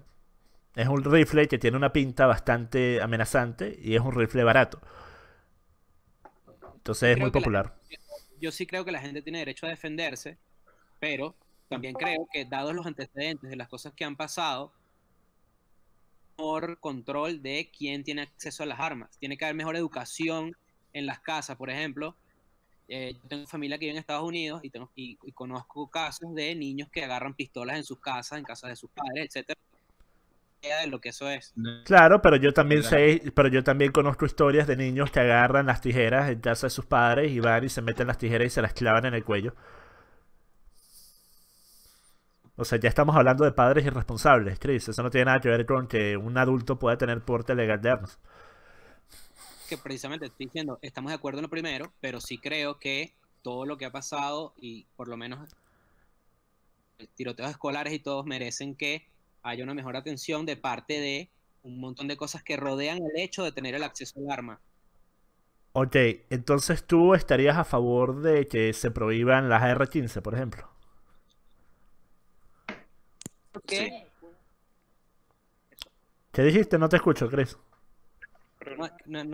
Es un rifle que tiene una pinta bastante amenazante y es un rifle barato. Entonces es muy popular. yo sí creo que la gente tiene derecho a defenderse, pero también creo que dados los antecedentes de las cosas que han pasado, por control de quién tiene acceso a las armas. Tiene que haber mejor educación en las casas, por ejemplo. Eh, yo tengo familia que vive en Estados Unidos y, tengo, y, conozco casos de niños que agarran pistolas en sus casas, en casa de sus padres, etcétera, de lo que eso es. Claro, pero yo también sé, pero yo también conozco historias de niños que agarran las tijeras en casa de sus padres y van y se meten las tijeras y se las clavan en el cuello. O sea, ya estamos hablando de padres irresponsables, Chris. Eso no tiene nada que ver con que un adulto pueda tener porte legal de armas. Que precisamente estoy diciendo, estamos de acuerdo en lo primero, pero sí creo que todo lo que ha pasado y por lo menos tiroteos escolares y todos merecen que hay una mejor atención de parte de un montón de cosas que rodean el hecho de tener el acceso al arma. Ok, entonces tú estarías a favor de que se prohíban las ar 15 por ejemplo. ¿Qué dijiste? No te escucho, Chris. No,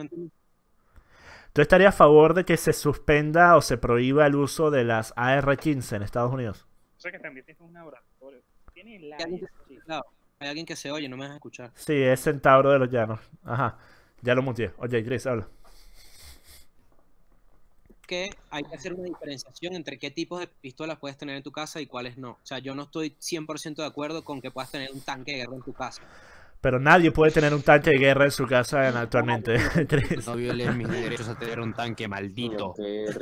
¿Tú estarías a favor de que se suspenda o se prohíba el uso de las AR-15 en Estados Unidos? O sea que también un hay alguien, que... se oye, no me a escuchar. Sí, es Centauro de los Llanos. Ajá. Ya lo monté. Oye, Chris, habla. Que hay que hacer una diferenciación entre qué tipos de pistolas puedes tener en tu casa y cuáles no. O sea, yo no estoy 100% de acuerdo con que puedas tener un tanque de guerra en tu casa. Pero nadie puede tener un tanque de guerra en su casa actualmente. *laughs* *laughs* no violen mis derechos a tener un tanque, maldito. Es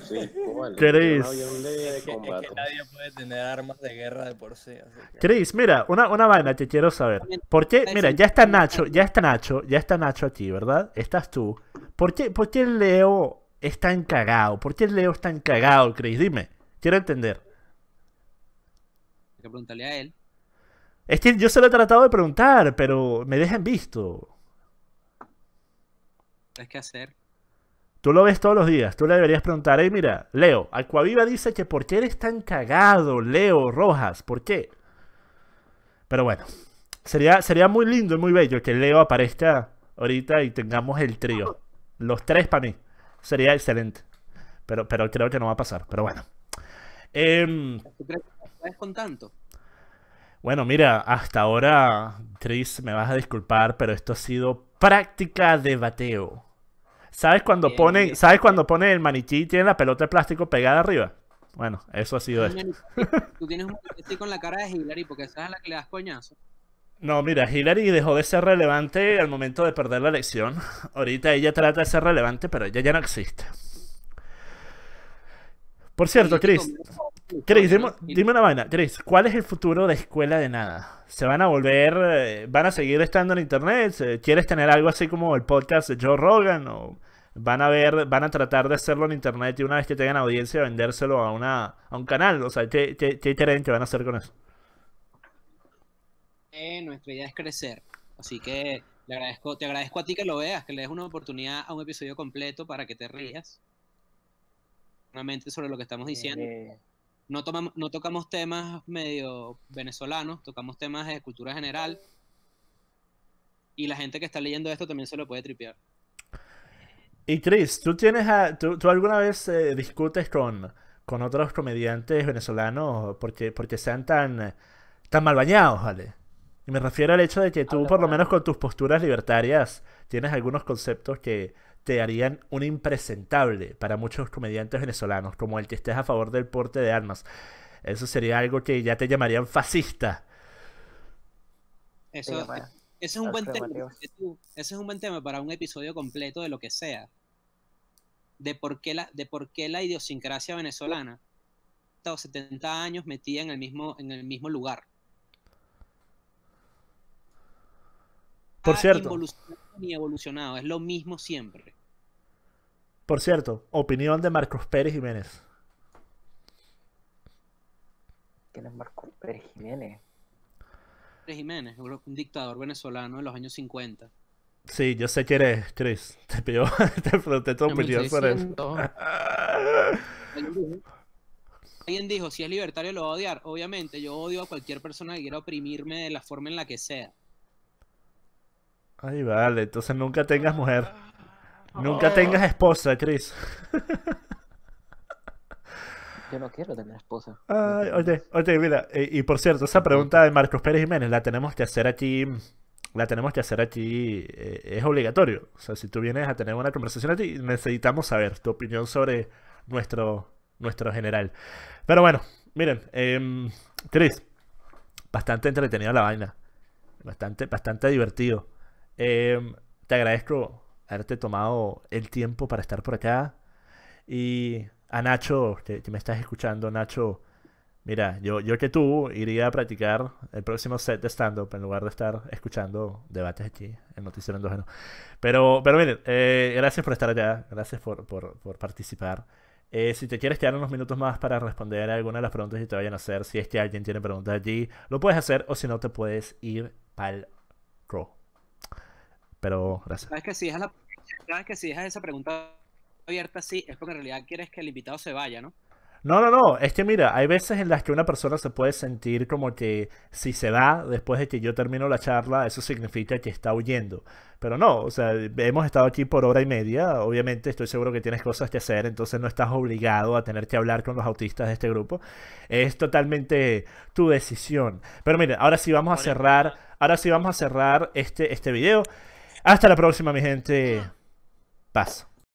que, nadie puede tener armas de guerra de por sí. Chris, mira, una, una vaina que quiero saber. ¿Por qué? Mira, ya está Nacho, ya está Nacho, ya está Nacho aquí, ¿verdad? Estás tú. ¿Por qué, por Leo está tan ¿Por qué Leo está tan cagado, Chris? Dime, quiero entender. Hay que preguntarle a él. Es yo se lo he tratado de preguntar, pero me dejan visto. hay que hacer. Tú lo ves todos los días. Tú le deberías preguntar, hey, mira, Leo, Acuaviva dice que ¿por qué eres tan cagado, Leo Rojas? ¿Por qué? Pero bueno, sería, sería muy lindo y muy bello que Leo aparezca ahorita y tengamos el trío. Los tres para mí. Sería excelente. Pero, pero creo que no va a pasar. Pero bueno. Em, crees que con tanto? Bueno, mira, hasta ahora, Tris, me vas a disculpar, pero esto ha sido práctica de bateo. ¿Sabes cuando pone ponen, sabes cuando ponen el manichí y tiene la pelota de plástico pegada arriba? Bueno, eso ha sido esto. Tú tienes un estoy con la cara de Hillary porque esa es la que le das coñazo. No, mira, Hillary dejó de ser relevante al momento de perder la elección. *laughs* Ahorita ella trata de ser relevante, pero ella ya no existe. Por cierto, Chris, Chris, dime, una vaina. Chris, ¿cuál es el futuro de Escuela de Nada? ¿Se van a volver, eh, van a seguir estando en internet? Eh, ¿Quieres tener algo así como el podcast de Joe Rogan? ¿O van a ver, van a tratar de hacerlo en internet y una vez que tengan audiencia vendérselo a, una, un canal? O sea, ¿qué, qué, qué van a hacer con eso? Eh, nuestra idea es crecer. Así que le agradezco, te agradezco a ti que lo veas, que le des una oportunidad a un episodio completo para que te rías. Realmente sobre lo que estamos diciendo. No, no tocamos temas medio venezolanos, tocamos temas de cultura general. Y la gente que está leyendo esto también se lo puede tripear. Y Chris, ¿tú, tienes tú, alguna vez eh, discutes con, con otros comediantes venezolanos porque, porque sean tan, tan mal bañados, ¿vale? Y me refiero al hecho de que tú, por lo menos con tus posturas libertarias, tienes algunos conceptos que te harían un impresentable para muchos comediantes venezolanos, como el que estés a favor del porte de armas. Eso sería algo que ya te llamarían fascista. Eso, es un buen tema. es un buen tema para un episodio completo de lo que sea. De por qué la, de por qué la idiosincrasia venezolana estado 70 años metida en el mismo, en el mismo lugar. Por cierto ni evolucionado, es lo mismo siempre. Por cierto, opinión de Marcos Pérez Jiménez. ¿Quién es Marcos Pérez Jiménez? Pérez Jiménez, un dictador venezolano de los años 50. Sí, yo sé quién eres, Chris. Te pido, *laughs* te pregunté tu opinión eso. *laughs* Alguien dijo, si es libertario lo va a odiar. Obviamente, yo odio a cualquier persona que quiera oprimirme de la forma en la que sea. Ay, vale, entonces nunca tengas mujer. Nunca tengas esposa, Chris. Yo no quiero tener esposa. oye, oye, mira, eh, y, por cierto, esa pregunta de Marcos Pérez Jiménez la tenemos que hacer aquí. La tenemos que hacer aquí. Eh, es obligatorio. O sea, si tú vienes a tener una conversación aquí, necesitamos saber tu opinión sobre nuestro, nuestro general. Pero bueno, miren, eh, Chris, bastante entretenida la vaina. Bastante, bastante divertido. Em, te agradezco haberte tomado el tiempo para estar por acá. Y a Nacho, que, me estás escuchando, Nacho, mira, yo, yo que tú iría a practicar el próximo set de stand-up en lugar de estar escuchando debates aquí en Noticiero Endógeno. Pero, pero miren, eh, gracias por estar allá, gracias por, por, por participar. Eh, si te quieres quedar unos minutos más para responder a alguna de las preguntas que te vayan a hacer, si es que alguien tiene preguntas allí, lo puedes hacer o si no te puedes ir al crow. Pero gracias. Sabes que si dejas, esa pregunta abierta así, es porque en realidad quieres que el invitado se vaya, ¿no? No, no, no, es que mira, hay veces en las que una persona se puede sentir como que si se va después de que yo termino la charla, eso significa que está huyendo. Pero no, o sea, hemos estado aquí por hora y media, obviamente estoy seguro que tienes cosas que hacer, entonces no estás obligado a tener que hablar con los autistas de este grupo. Es totalmente tu decisión. Pero mira, ahora sí vamos a cerrar, ahora sí vamos a cerrar este, este video. Hasta la próxima, mi gente. Paz.